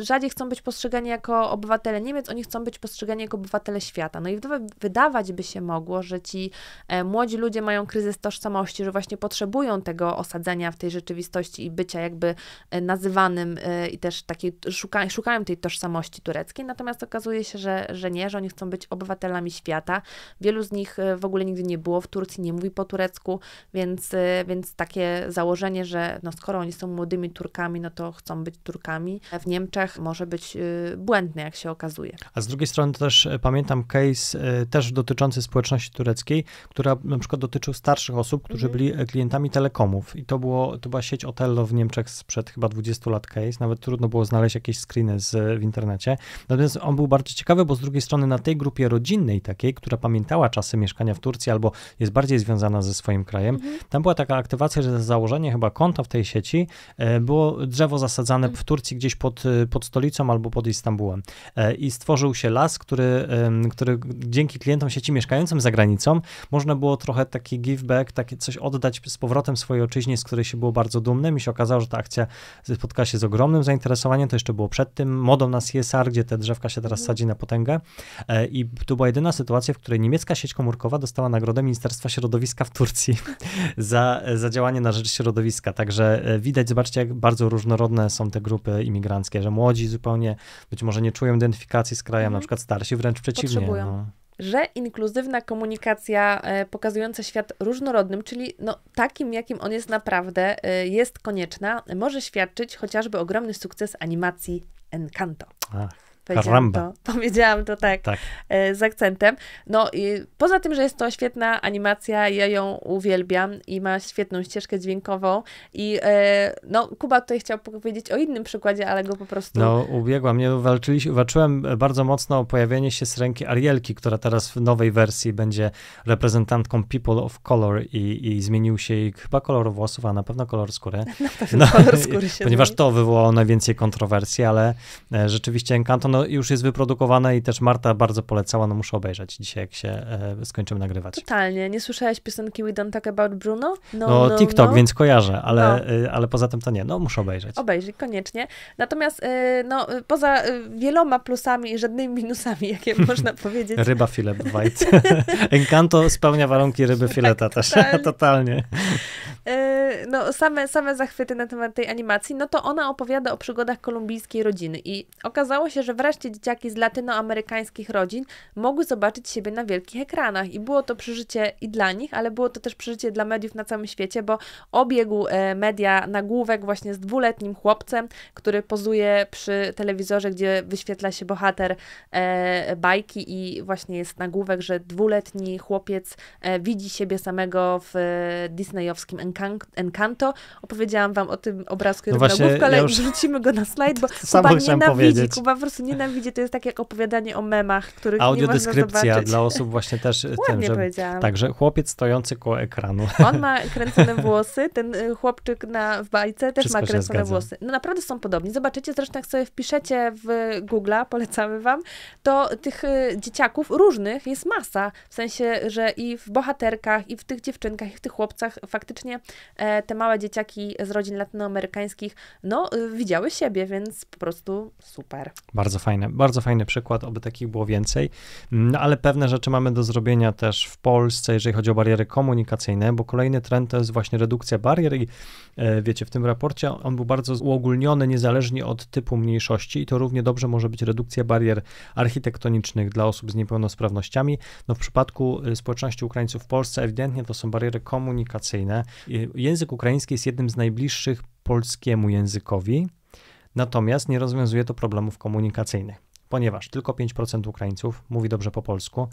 rzadziej chcą być postrzegani jako obywatele Niemiec, oni chcą być postrzegani jako obywatele świata. No i wydawać by się mogło, że ci młodzi ludzie mają kryzys tożsamości, że właśnie potrzebują potrzebują tego osadzenia w tej rzeczywistości i bycia jakby e, nazywanym e, i też takiej, szuka, szukają tej tożsamości tureckiej, natomiast okazuje się, że, że nie, że oni chcą być obywatelami świata. Wielu z nich e, w ogóle nigdy nie było w Turcji, nie mówi po turecku, więc, więc takie założenie, że no skoro oni są młodymi Turkami, no to chcą być Turkami w Niemczech może być błędne, jak się okazuje. A z drugiej strony też pamiętam case też dotyczący społeczności tureckiej, która na przykład dotyczył starszych osób, którzy mhm. byli klientami telekomów i to, było, to była sieć Otello w Niemczech sprzed chyba 20 lat case, nawet trudno było znaleźć jakieś screeny z, w internecie. Natomiast on był bardzo ciekawy, bo z drugiej strony na tej grupie rodzinnej takiej, która pamiętała czasy mieszkania w Turcji albo jest bardziej związana ze swoim krajem, mhm. tam była taka aktywacja, że założenie chyba konta w tej sieci e, było drzewo zasadzane w mhm. Turcji gdzieś pod, e, pod stolicą albo pod Istambułem e, i stworzył się las, który, który dzięki klientom sieci mieszkającym za granicą można było trochę taki give back, takie coś oddać z powrotem powrotem swojej ojczyźnie, z której się było bardzo dumnym i się okazało, że ta akcja spotkała się z ogromnym zainteresowaniem, to jeszcze było przed tym modą na CSR, gdzie te drzewka się teraz mhm. sadzi na potęgę e, i to była jedyna sytuacja, w której niemiecka sieć komórkowa dostała nagrodę Ministerstwa Środowiska w Turcji za, za działanie na rzecz środowiska, także e, widać, zobaczcie, jak bardzo różnorodne są te grupy imigranckie, że młodzi zupełnie być może nie czują identyfikacji z krajem, na mhm. przykład starsi wręcz przeciwnie. Potrzebują. No że inkluzywna komunikacja e, pokazująca świat różnorodnym, czyli no, takim, jakim on jest naprawdę, e, jest konieczna, może świadczyć chociażby ogromny sukces animacji Encanto. Ach. Powiedziałam to, powiedziałam to tak, tak, e, z akcentem. No i poza tym, że jest to świetna animacja, ja ją uwielbiam i ma świetną ścieżkę dźwiękową i e, no Kuba tutaj chciał powiedzieć o innym przykładzie, ale go po prostu... No ubiegła mnie, walczyliśmy, walczyłem bardzo mocno o pojawienie się z ręki Arielki, która teraz w nowej wersji będzie reprezentantką People of Color i, i zmienił się jej chyba kolor włosów, a na pewno kolor skóry. Na pewno no, kolor skóry się Ponieważ to wywołało najwięcej kontrowersji, ale e, rzeczywiście Encanto ono już jest wyprodukowane i też Marta bardzo polecała, no muszę obejrzeć dzisiaj, jak się e, skończymy nagrywać. Totalnie. Nie słyszałeś piosenki We Don't Talk About Bruno? No, no, no TikTok, no. więc kojarzę, ale, no. e, ale poza tym to nie. No muszę obejrzeć. Obejrzyj, koniecznie. Natomiast e, no, poza e, wieloma plusami i żadnymi minusami, jakie można powiedzieć. Ryba filet white. Encanto spełnia warunki ryby tak, fileta tak, też. Totalnie. totalnie. no, same, same zachwyty na temat tej animacji, no to ona opowiada o przygodach kolumbijskiej rodziny i okazało się, że wreszcie dzieciaki z latynoamerykańskich rodzin mogły zobaczyć siebie na wielkich ekranach. I było to przeżycie i dla nich, ale było to też przeżycie dla mediów na całym świecie, bo obiegł e, media nagłówek właśnie z dwuletnim chłopcem, który pozuje przy telewizorze, gdzie wyświetla się bohater e, bajki i właśnie jest nagłówek, że dwuletni chłopiec e, widzi siebie samego w disneyowskim Encanto. Opowiedziałam Wam o tym obrazku, no właśnie, nagłówka, ale ja już... wrzucimy go na slajd, bo Sam Kuba nienawidzi, powiedzieć. Kuba po prostu nienawidzi, to jest tak jak opowiadanie o memach, których Audiodeskrypcja nie można dla osób właśnie też tym, że... Także chłopiec stojący koło ekranu. On ma kręcone włosy, ten y, chłopczyk na, w bajce też Wszystko ma kręcone włosy. No naprawdę są podobni. Zobaczycie, zresztą jak sobie wpiszecie w Google, polecamy wam, to tych y, dzieciaków różnych jest masa. W sensie, że i w bohaterkach, i w tych dziewczynkach, i w tych chłopcach faktycznie e, te małe dzieciaki z rodzin latynoamerykańskich, no y, widziały siebie, więc po prostu super. Bardzo fajne, bardzo fajny przykład, oby takich było więcej. No ale pewne rzeczy mamy do zrobienia też w Polsce, jeżeli chodzi o bariery komunikacyjne, bo kolejny trend to jest właśnie redukcja barier i e, wiecie, w tym raporcie on był bardzo uogólniony, niezależnie od typu mniejszości i to równie dobrze może być redukcja barier architektonicznych dla osób z niepełnosprawnościami. No w przypadku e, społeczności Ukraińców w Polsce ewidentnie to są bariery komunikacyjne. E, język ukraiński jest jednym z najbliższych polskiemu językowi, Natomiast nie rozwiązuje to problemów komunikacyjnych, ponieważ tylko 5% Ukraińców mówi dobrze po polsku,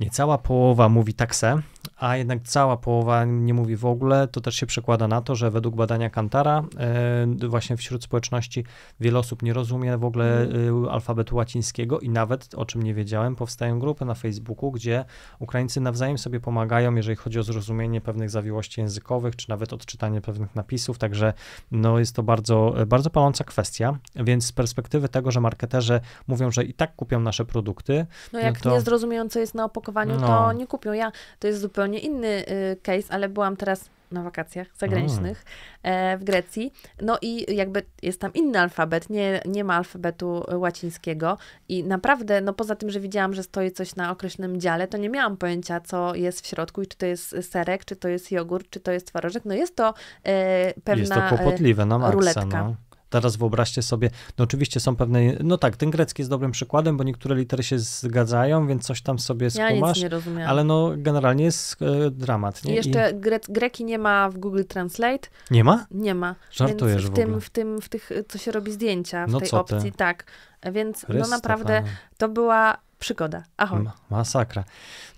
niecała połowa mówi takse a jednak cała połowa nie mówi w ogóle, to też się przekłada na to, że według badania Kantara e, właśnie wśród społeczności wiele osób nie rozumie w ogóle mhm. e, alfabetu łacińskiego i nawet, o czym nie wiedziałem, powstają grupy na Facebooku, gdzie Ukraińcy nawzajem sobie pomagają, jeżeli chodzi o zrozumienie pewnych zawiłości językowych, czy nawet odczytanie pewnych napisów, także no jest to bardzo, e, bardzo paląca kwestia, więc z perspektywy tego, że marketerzy mówią, że i tak kupią nasze produkty. No jak no to... co jest na opakowaniu, no. to nie kupią. Ja, to jest zupełnie zupełnie inny y, case, ale byłam teraz na wakacjach zagranicznych mm. w Grecji. No i jakby jest tam inny alfabet, nie, nie ma alfabetu łacińskiego i naprawdę, no poza tym, że widziałam, że stoi coś na określonym dziale, to nie miałam pojęcia, co jest w środku i czy to jest serek, czy to jest jogurt, czy to jest twarożek. No jest to e, pewna jest to e, kłopotliwe na maksa, No. Teraz wyobraźcie sobie, no oczywiście są pewne, no tak, ten grecki jest dobrym przykładem, bo niektóre litery się zgadzają, więc coś tam sobie skumasz. Ja nic nie ale no generalnie jest e, dramat. Nie? I jeszcze I... Gre Greki nie ma w Google Translate. Nie ma? Nie ma. Żartujesz więc w, tym, w, w tym, w tych, co się robi zdjęcia, w no tej opcji, ty? tak. Więc no Chryste, no naprawdę to była przygoda. Ahoj. masakra.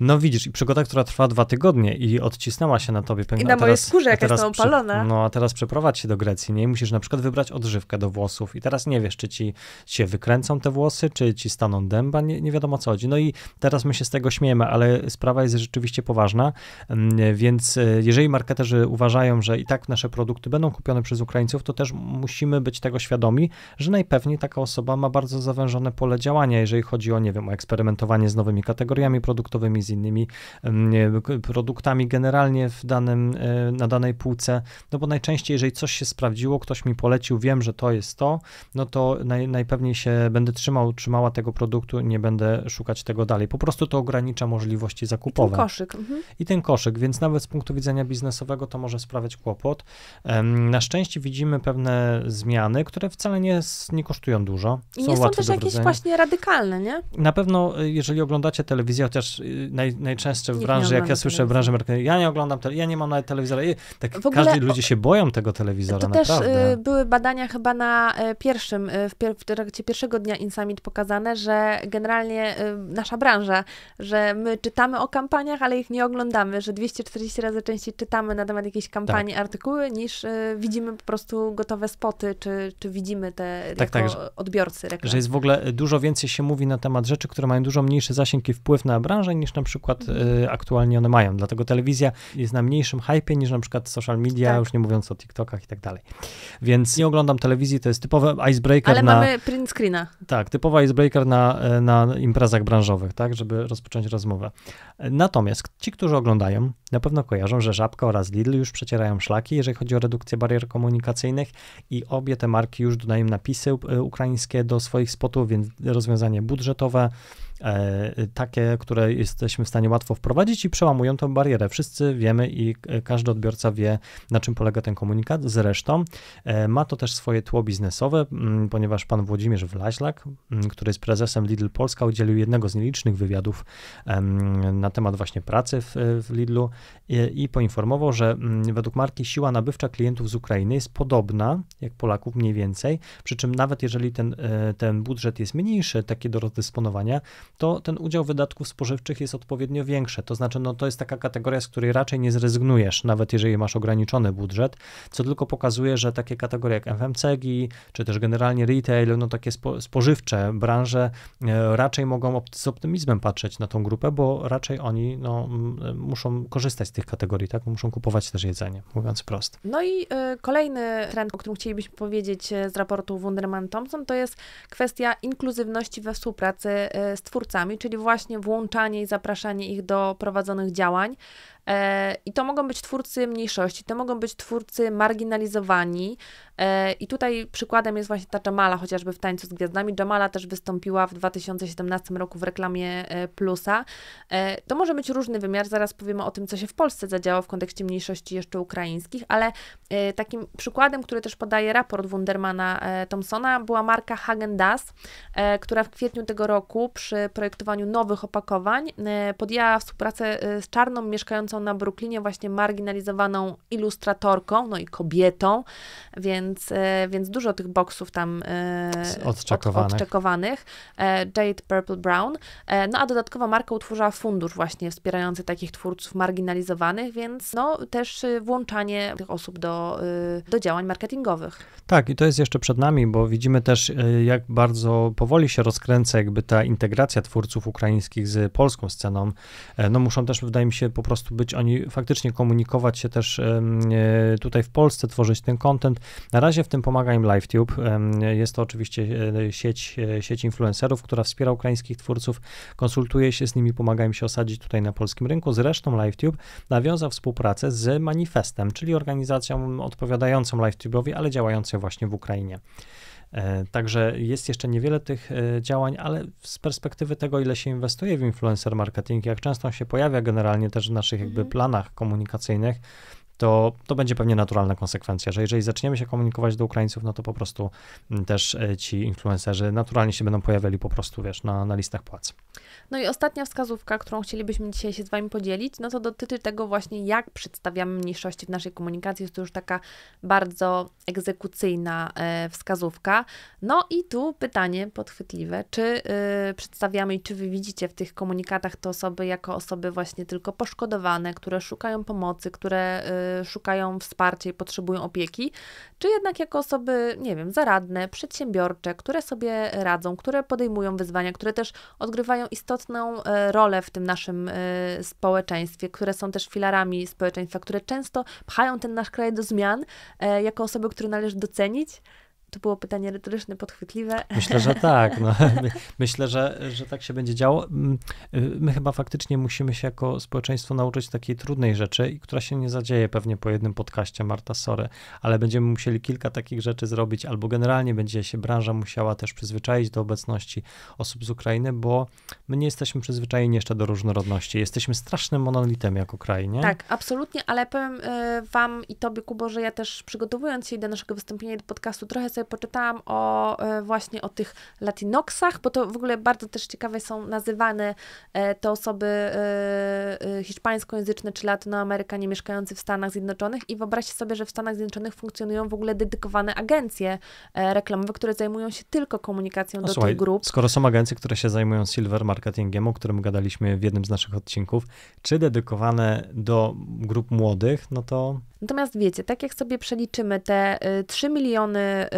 No widzisz, i przygoda, która trwa dwa tygodnie i odcisnęła się na tobie. Pewnie, I na mojej skórze, jak jestem opalona. No a teraz przeprowadź się do Grecji, nie? I musisz na przykład wybrać odżywkę do włosów i teraz nie wiesz, czy ci się wykręcą te włosy, czy ci staną dęba, nie, nie wiadomo co chodzi. No i teraz my się z tego śmiejemy, ale sprawa jest rzeczywiście poważna, mm, więc e, jeżeli marketerzy uważają, że i tak nasze produkty będą kupione przez Ukraińców, to też musimy być tego świadomi, że najpewniej taka osoba ma bardzo zawężone pole działania, jeżeli chodzi o, nie wiem, o ekspertyzę eksperymentowanie z nowymi kategoriami produktowymi, z innymi produktami generalnie w danym, e, na danej półce, no bo najczęściej, jeżeli coś się sprawdziło, ktoś mi polecił, wiem, że to jest to, no to naj, najpewniej się będę trzymał, trzymała tego produktu, nie będę szukać tego dalej. Po prostu to ogranicza możliwości zakupowe. I ten koszyk. Mhm. I ten koszyk, więc nawet z punktu widzenia biznesowego to może sprawiać kłopot. Na szczęście widzimy pewne zmiany, które wcale nie, nie kosztują dużo. I nie są, są też jakieś właśnie radykalne, nie? Na pewno Y, jeżeli oglądacie telewizję, chociaż y, naj, najczęstsze w branży, jak ja słyszę w branży marketingu, ja nie oglądam, tele, ja nie mam nawet telewizora. Tak każdy, ogóle, ludzie się boją tego telewizora, To y, naprawdę. też były badania chyba na pierwszym, w, pier, w trakcie pierwszego dnia InSummit pokazane, że generalnie nasza branża, że my czytamy o kampaniach, ale ich nie oglądamy, że 240 razy częściej czytamy na temat jakiejś tak. kampanii tak. artykuły, niż widzimy po prostu gotowe spoty, czy, czy widzimy te tak, tak jako tak, że, odbiorcy reklam. Że jest w ogóle dużo więcej się mówi na temat rzeczy, które mają mają dużo mniejszy zasięg i wpływ na branżę niż na przykład mhm. y, aktualnie one mają. Dlatego telewizja jest na mniejszym hypie niż na przykład social media, tak. już nie mówiąc o TikTokach i tak dalej. Więc nie oglądam telewizji, to jest typowy icebreaker Ale na... mamy print screena. Tak, typowy icebreaker na, y, na imprezach branżowych, tak, żeby rozpocząć rozmowę. Natomiast ci, którzy oglądają, na pewno kojarzą, że Żabka oraz Lidl już przecierają szlaki, jeżeli chodzi o redukcję barier komunikacyjnych i obie te marki już dodają napisy y, ukraińskie do swoich spotów, więc rozwiązanie budżetowe, E, takie, które jesteśmy w stanie łatwo wprowadzić i przełamują tą barierę. Wszyscy wiemy i każdy odbiorca wie, na czym polega ten komunikat. Zresztą e, ma to też swoje tło biznesowe, ponieważ pan Włodzimierz Wlaźlak, który jest prezesem Lidl Polska, udzielił jednego z nielicznych wywiadów na temat właśnie pracy w, w Lidlu i, i poinformował, że według marki siła nabywcza klientów z Ukrainy jest podobna jak Polaków mniej więcej, przy czym nawet jeżeli ten, e, ten budżet jest mniejszy, takie do rozdysponowania, to ten udział wydatków spożywczych jest odpowiednio większy. To znaczy, no to jest taka kategoria, z której raczej nie zrezygnujesz, nawet jeżeli masz ograniczony budżet, co tylko pokazuje, że takie kategorie jak FMCG, czy też generalnie retail, no takie spo, spożywcze branże e, raczej mogą z optymizmem patrzeć na tą grupę, bo raczej oni no, muszą korzystać z tych kategorii, tak? Muszą kupować też jedzenie, mówiąc prosto. No i y, kolejny trend, o którym chcielibyśmy powiedzieć e, z raportu Wunderman Thompson, to jest kwestia inkluzywności we współpracy z twórcami, czyli właśnie włączanie i zapraszanie ich do prowadzonych działań, E, I to mogą być twórcy mniejszości, to mogą być twórcy marginalizowani. E, I tutaj przykładem jest właśnie ta Jamala, chociażby w Tańcu z Gwiazdami. Jamala też wystąpiła w 2017 roku w reklamie e, Plusa. To może być różny wymiar, zaraz powiemy o tym, co się w Polsce zadziało w kontekście mniejszości jeszcze ukraińskich, ale takim przykładem, który też podaje raport Wundermana Thompsona, była marka Hagen Das, która w kwietniu tego roku przy projektowaniu nowych opakowań podjęła współpracę z czarną mieszkającą mieszkającą na Brooklynie, właśnie marginalizowaną ilustratorką, no i kobietą, więc, e, więc dużo tych boksów tam e, odczekowanych. Od, odczekowanych. E, Jade Purple Brown. No a dodatkowo marka utworzyła fundusz właśnie wspierający takich twórców marginalizowanych, więc no też y, włączanie tych osób do, y, do działań marketingowych. Tak, i to jest jeszcze przed nami, bo widzimy też, y, jak bardzo powoli się rozkręca jakby ta integracja twórców ukraińskich z polską sceną. No muszą też, wydaje mi się, po prostu być być, oni faktycznie komunikować się też e, tutaj w Polsce, tworzyć ten content. Na razie w tym pomaga im LiveTube. Jest to oczywiście e, sieć, e, sieć influencerów, która wspiera ukraińskich twórców, konsultuje się z nimi, pomaga im się osadzić tutaj na polskim rynku. Zresztą LiveTube nawiązał współpracę z Manifestem, czyli organizacją odpowiadającą LiveTube'owi, ale działającą właśnie w Ukrainie. E, także jest jeszcze niewiele tych e, działań, ale z perspektywy tego, ile się inwestuje w influencer marketing, jak często on się pojawia generalnie też w naszych jakby mhm. planach komunikacyjnych, to, to będzie pewnie naturalna konsekwencja, że jeżeli zaczniemy się komunikować do Ukraińców, no to po prostu mm, też e, ci influencerzy naturalnie się będą pojawiali po prostu, wiesz, na, na listach płac. No i ostatnia wskazówka, którą chcielibyśmy dzisiaj się z Wami podzielić, no to dotyczy tego właśnie, jak przedstawiamy mniejszości w naszej komunikacji. Jest to już taka bardzo egzekucyjna e, wskazówka. No i tu pytanie podchwytliwe, czy e, przedstawiamy i czy Wy widzicie w tych komunikatach te osoby jako osoby właśnie tylko poszkodowane, które szukają pomocy, które Y, szukają wsparcia i potrzebują opieki, czy jednak jako osoby, nie wiem, zaradne, przedsiębiorcze, które sobie radzą, które podejmują wyzwania, które też odgrywają istotną e, rolę w tym naszym e, społeczeństwie, które są też filarami społeczeństwa, które często pchają ten nasz kraj do zmian, e, jako osoby, które należy docenić. To było pytanie retoryczne, podchwytliwe. Myślę, że tak. No. Myślę, że, że tak się będzie działo. Mm, y, my chyba faktycznie musimy się jako społeczeństwo nauczyć takiej trudnej rzeczy, która się nie zadzieje pewnie po jednym podcaście, Marta, Sore, ale będziemy musieli kilka takich rzeczy zrobić, albo generalnie będzie się branża musiała też przyzwyczaić do obecności osób z Ukrainy, bo my nie jesteśmy przyzwyczajeni jeszcze do różnorodności. Jesteśmy strasznym monolitem jako kraj, nie? Tak, absolutnie, ale powiem y, wam i tobie, Kubo, że ja też przygotowując się do naszego wystąpienia do podcastu, trochę sobie poczytałam o e, właśnie o tych latinoksach, bo to w ogóle bardzo też ciekawe są nazywane e, te osoby e, hiszpańskojęzyczne czy latynoamerykanie mieszkający w Stanach Zjednoczonych i wyobraźcie sobie, że w Stanach Zjednoczonych funkcjonują w ogóle dedykowane agencje reklamowe, które zajmują się tylko komunikacją do słuchaj, tych grup. Skoro są agencje, które się zajmują silver marketingiem, o którym gadaliśmy w jednym z naszych odcinków, czy dedykowane do grup młodych, no to Natomiast wiecie, tak jak sobie przeliczymy te 3 y, miliony y,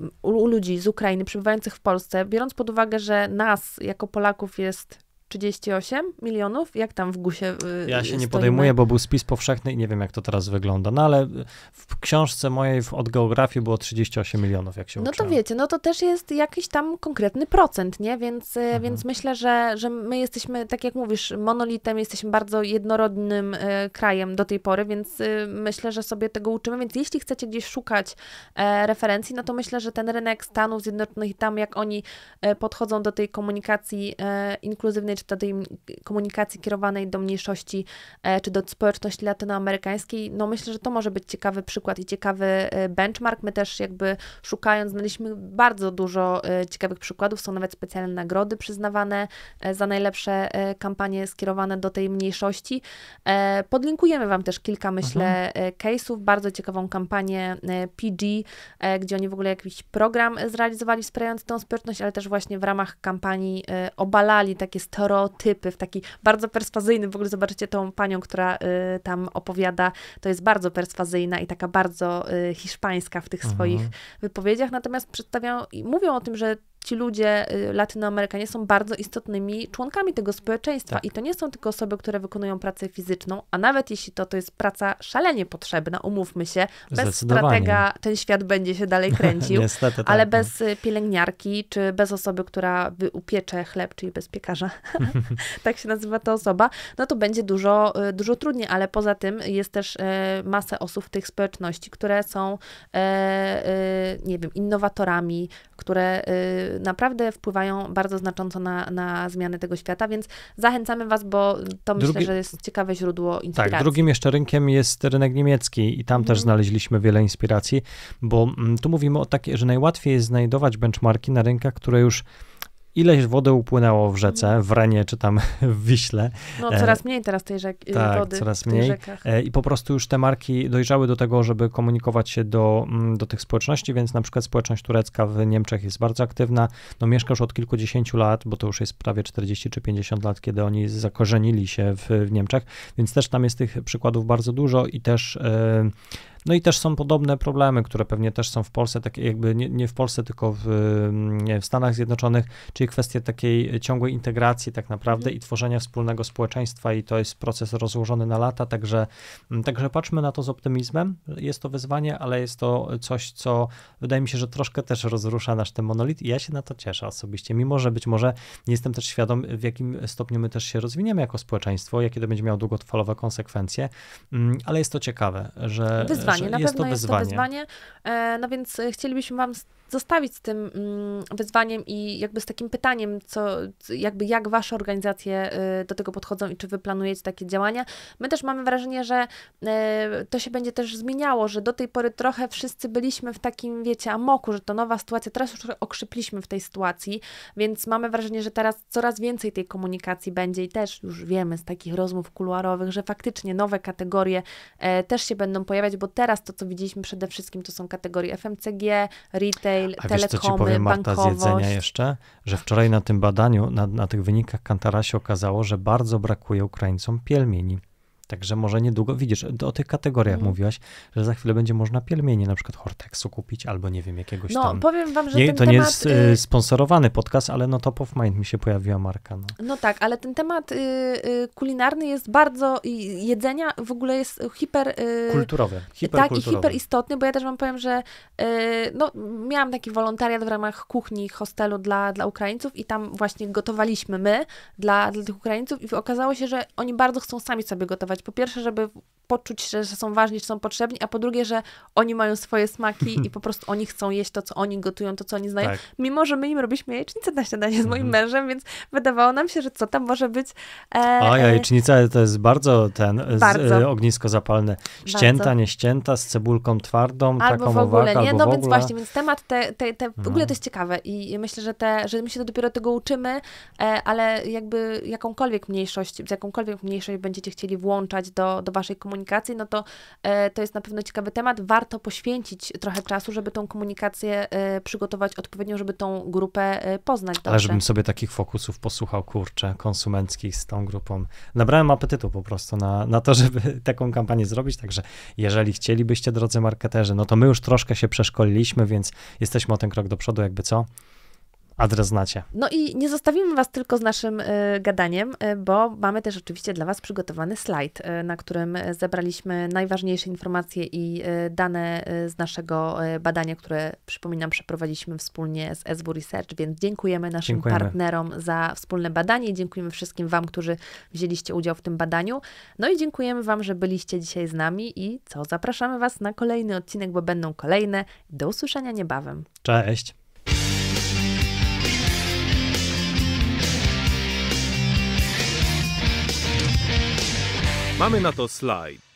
Y, u ludzi z Ukrainy przebywających w Polsce, biorąc pod uwagę, że nas jako Polaków jest 38 milionów? Jak tam w GUSie? Y, ja się nie podejmuję, bo był spis powszechny i nie wiem, jak to teraz wygląda. No ale y, w książce mojej od geografii było 38 milionów, jak się No uczyłem. to wiecie, no to też jest jakiś tam konkretny procent, nie? Więc, y, mhm. więc myślę, że, że my jesteśmy, tak jak mówisz, monolitem, jesteśmy bardzo jednorodnym krajem do tej pory, więc myślę, że sobie tego uczymy. Więc jeśli chcecie gdzieś szukać e, referencji, no to myślę, że ten rynek Stanów Zjednoczonych i tam, jak oni e, podchodzą do tej komunikacji e, inkluzywnej, czy to tej komunikacji kierowanej do mniejszości, e, czy do społeczności latynoamerykańskiej, no myślę, że to może być ciekawy przykład i ciekawy e, benchmark. My też jakby szukając, znaleźliśmy bardzo dużo e, ciekawych przykładów, są nawet specjalne nagrody przyznawane za najlepsze kampanie skierowane do tej mniejszości. Podlinkujemy Wam też kilka, myślę, mhm. case'ów, bardzo ciekawą kampanię PG, gdzie oni w ogóle jakiś program zrealizowali wspierający tą społeczność, ale też właśnie w ramach kampanii obalali takie stereotypy stereotypy, w taki bardzo perswazyjny, w ogóle zobaczycie tą panią, która y, tam opowiada, to jest bardzo perswazyjna i taka bardzo y, hiszpańska w tych mhm. swoich wypowiedziach, natomiast przedstawiają i mówią o tym, że ci ludzie y, latynoamerykanie są bardzo istotnymi członkami tego społeczeństwa tak. i to nie są tylko osoby, które wykonują pracę fizyczną, a nawet jeśli to, to jest praca szalenie potrzebna, umówmy się, bez stratega ten świat będzie się dalej kręcił, Niestety, ale tak. No. bez y, pielęgniarki, czy bez osoby, która upiecze chleb, czyli bez piekarza, tak się nazywa ta osoba, no to będzie dużo, y, dużo trudniej, ale poza tym jest też masę osób w tych społeczności, które są, e, e, nie wiem, innowatorami, które naprawdę wpływają bardzo znacząco na, na zmiany tego świata, więc zachęcamy Was, bo to Drugi... myślę, że jest ciekawe źródło tak, inspiracji. Tak, drugim jeszcze rynkiem jest rynek niemiecki i tam też mhm. znaleźliśmy wiele inspiracji, bo mm, tu mówimy o takiej, że najłatwiej jest znajdować benchmarki na rynkach, które już ileś wody upłynęło w rzece, w Renie czy tam w Wiśle. No e, coraz mniej teraz tej rzeki, y, tak, wody coraz mniej. Rzekach. E, I po prostu już te marki dojrzały do tego, żeby komunikować się do, mm, do tych społeczności, więc na przykład społeczność turecka w Niemczech jest bardzo aktywna. No mieszka już od kilkudziesięciu lat, bo to już jest prawie 40 czy 50 lat, kiedy oni zakorzenili się w, w Niemczech, więc też tam jest tych przykładów bardzo dużo i też yy, no i też są podobne problemy, które pewnie też są w Polsce, takie jakby nie, nie w Polsce, tylko w, mm, nie, w Stanach Zjednoczonych, czyli kwestie takiej ciągłej integracji tak naprawdę mhm. i tworzenia wspólnego społeczeństwa i to jest proces rozłożony na lata, także, mm, także patrzmy na to z optymizmem. Jest to wyzwanie, ale jest to coś, co wydaje mi się, że troszkę też rozrusza nasz ten monolit i ja się na to cieszę osobiście, mimo że być może nie jestem też świadom, w jakim stopniu my też się rozwiniemy jako społeczeństwo, jakie to będzie miało długotrwałe konsekwencje, mm, ale jest to ciekawe, że... Wyzwanie wyzwanie, na jest pewno to wyzwanie. jest to wyzwanie. E, no więc chcielibyśmy Wam zostawić z tym mm, wyzwaniem i jakby z takim pytaniem, co, jakby jak wasze organizacje y, do tego podchodzą i czy wy planujecie takie działania. My też mamy wrażenie, że y, to się będzie też zmieniało, że do tej pory trochę wszyscy byliśmy w takim, wiecie, amoku, że to nowa sytuacja, teraz już okrzypliśmy w tej sytuacji, więc mamy wrażenie, że teraz coraz więcej tej komunikacji będzie i też już wiemy z takich rozmów kuluarowych, że faktycznie nowe kategorie e, też się będą pojawiać, bo teraz to, co widzieliśmy przede wszystkim, to są kategorie FMCG, retail, retail, A telekomy, wiesz, co ci powiem, Marta, bankowość. z jedzenia jeszcze? Że wczoraj na tym badaniu, na, na tych wynikach Kantara się okazało, że bardzo brakuje Ukraińcom pielmieni. Także może niedługo, widzisz, o tych kategoriach mm. mówiłaś, że za chwilę będzie można pielmienie na przykład Horteksu kupić albo nie wiem, jakiegoś no, tam. No powiem wam, że nie, ten To temat... nie jest y-, y, sponsorowany podcast, ale no top of mind mi się pojawiła marka. No, no tak, ale ten temat y, y, kulinarny jest bardzo, jedzenia w ogóle jest hiper... Y, Kulturowy. Tak, i hiper istotny, bo ja też wam powiem, że y, no, miałam taki wolontariat w ramach kuchni hostelu dla, dla Ukraińców i tam właśnie gotowaliśmy my dla, dla tych Ukraińców i okazało się, że oni bardzo chcą sami sobie gotować po pierwsze, żeby poczuć, że, że są ważni, że są potrzebni, a po drugie, że oni mają swoje smaki i po prostu oni chcą jeść to, co oni gotują, to, co oni znają. Tak. Mimo, że my im robiliśmy jajecznicę na śniadanie z moim mhm. mężem, więc wydawało nam się, że co tam może być. E, o, e, jajecznica to jest bardzo ten bardzo. Z, e, ognisko zapalne. Ścięta, bardzo. nie z cebulką twardą, albo taką w ogóle, nie? No więc ogóle. właśnie, więc temat te, te, te w ogóle mhm. to jest ciekawe i myślę, że, te, że my się dopiero tego uczymy, e, ale jakby jakąkolwiek mniejszość, z jakąkolwiek mniejszość będziecie chcieli włączać do, do waszej komunikacji, komunikacji, no to e, to jest na pewno ciekawy temat. Warto poświęcić trochę czasu, żeby tą komunikację e, przygotować odpowiednio, żeby tą grupę e, poznać dobrze. Ale żebym sobie takich fokusów posłuchał, kurczę, konsumenckich z tą grupą. Nabrałem apetytu po prostu na, na to, żeby taką kampanię zrobić, także jeżeli chcielibyście, drodzy marketerzy, no to my już troszkę się przeszkoliliśmy, więc jesteśmy o ten krok do przodu, jakby co adres znacie. No i nie zostawimy Was tylko z naszym y, gadaniem, y, bo mamy też oczywiście dla Was przygotowany slajd, y, na którym zebraliśmy najważniejsze informacje i dane z naszego badania, które przypominam przeprowadziliśmy wspólnie z SW Research, więc dziękujemy naszym dziękujemy. partnerom za wspólne badanie i dziękujemy wszystkim Wam, którzy wzięliście udział w tym badaniu. No i dziękujemy Wam, że byliście dzisiaj z nami i co, zapraszamy Was na kolejny odcinek, bo będą kolejne. Do usłyszenia niebawem. Cześć! Mamy na to slajd.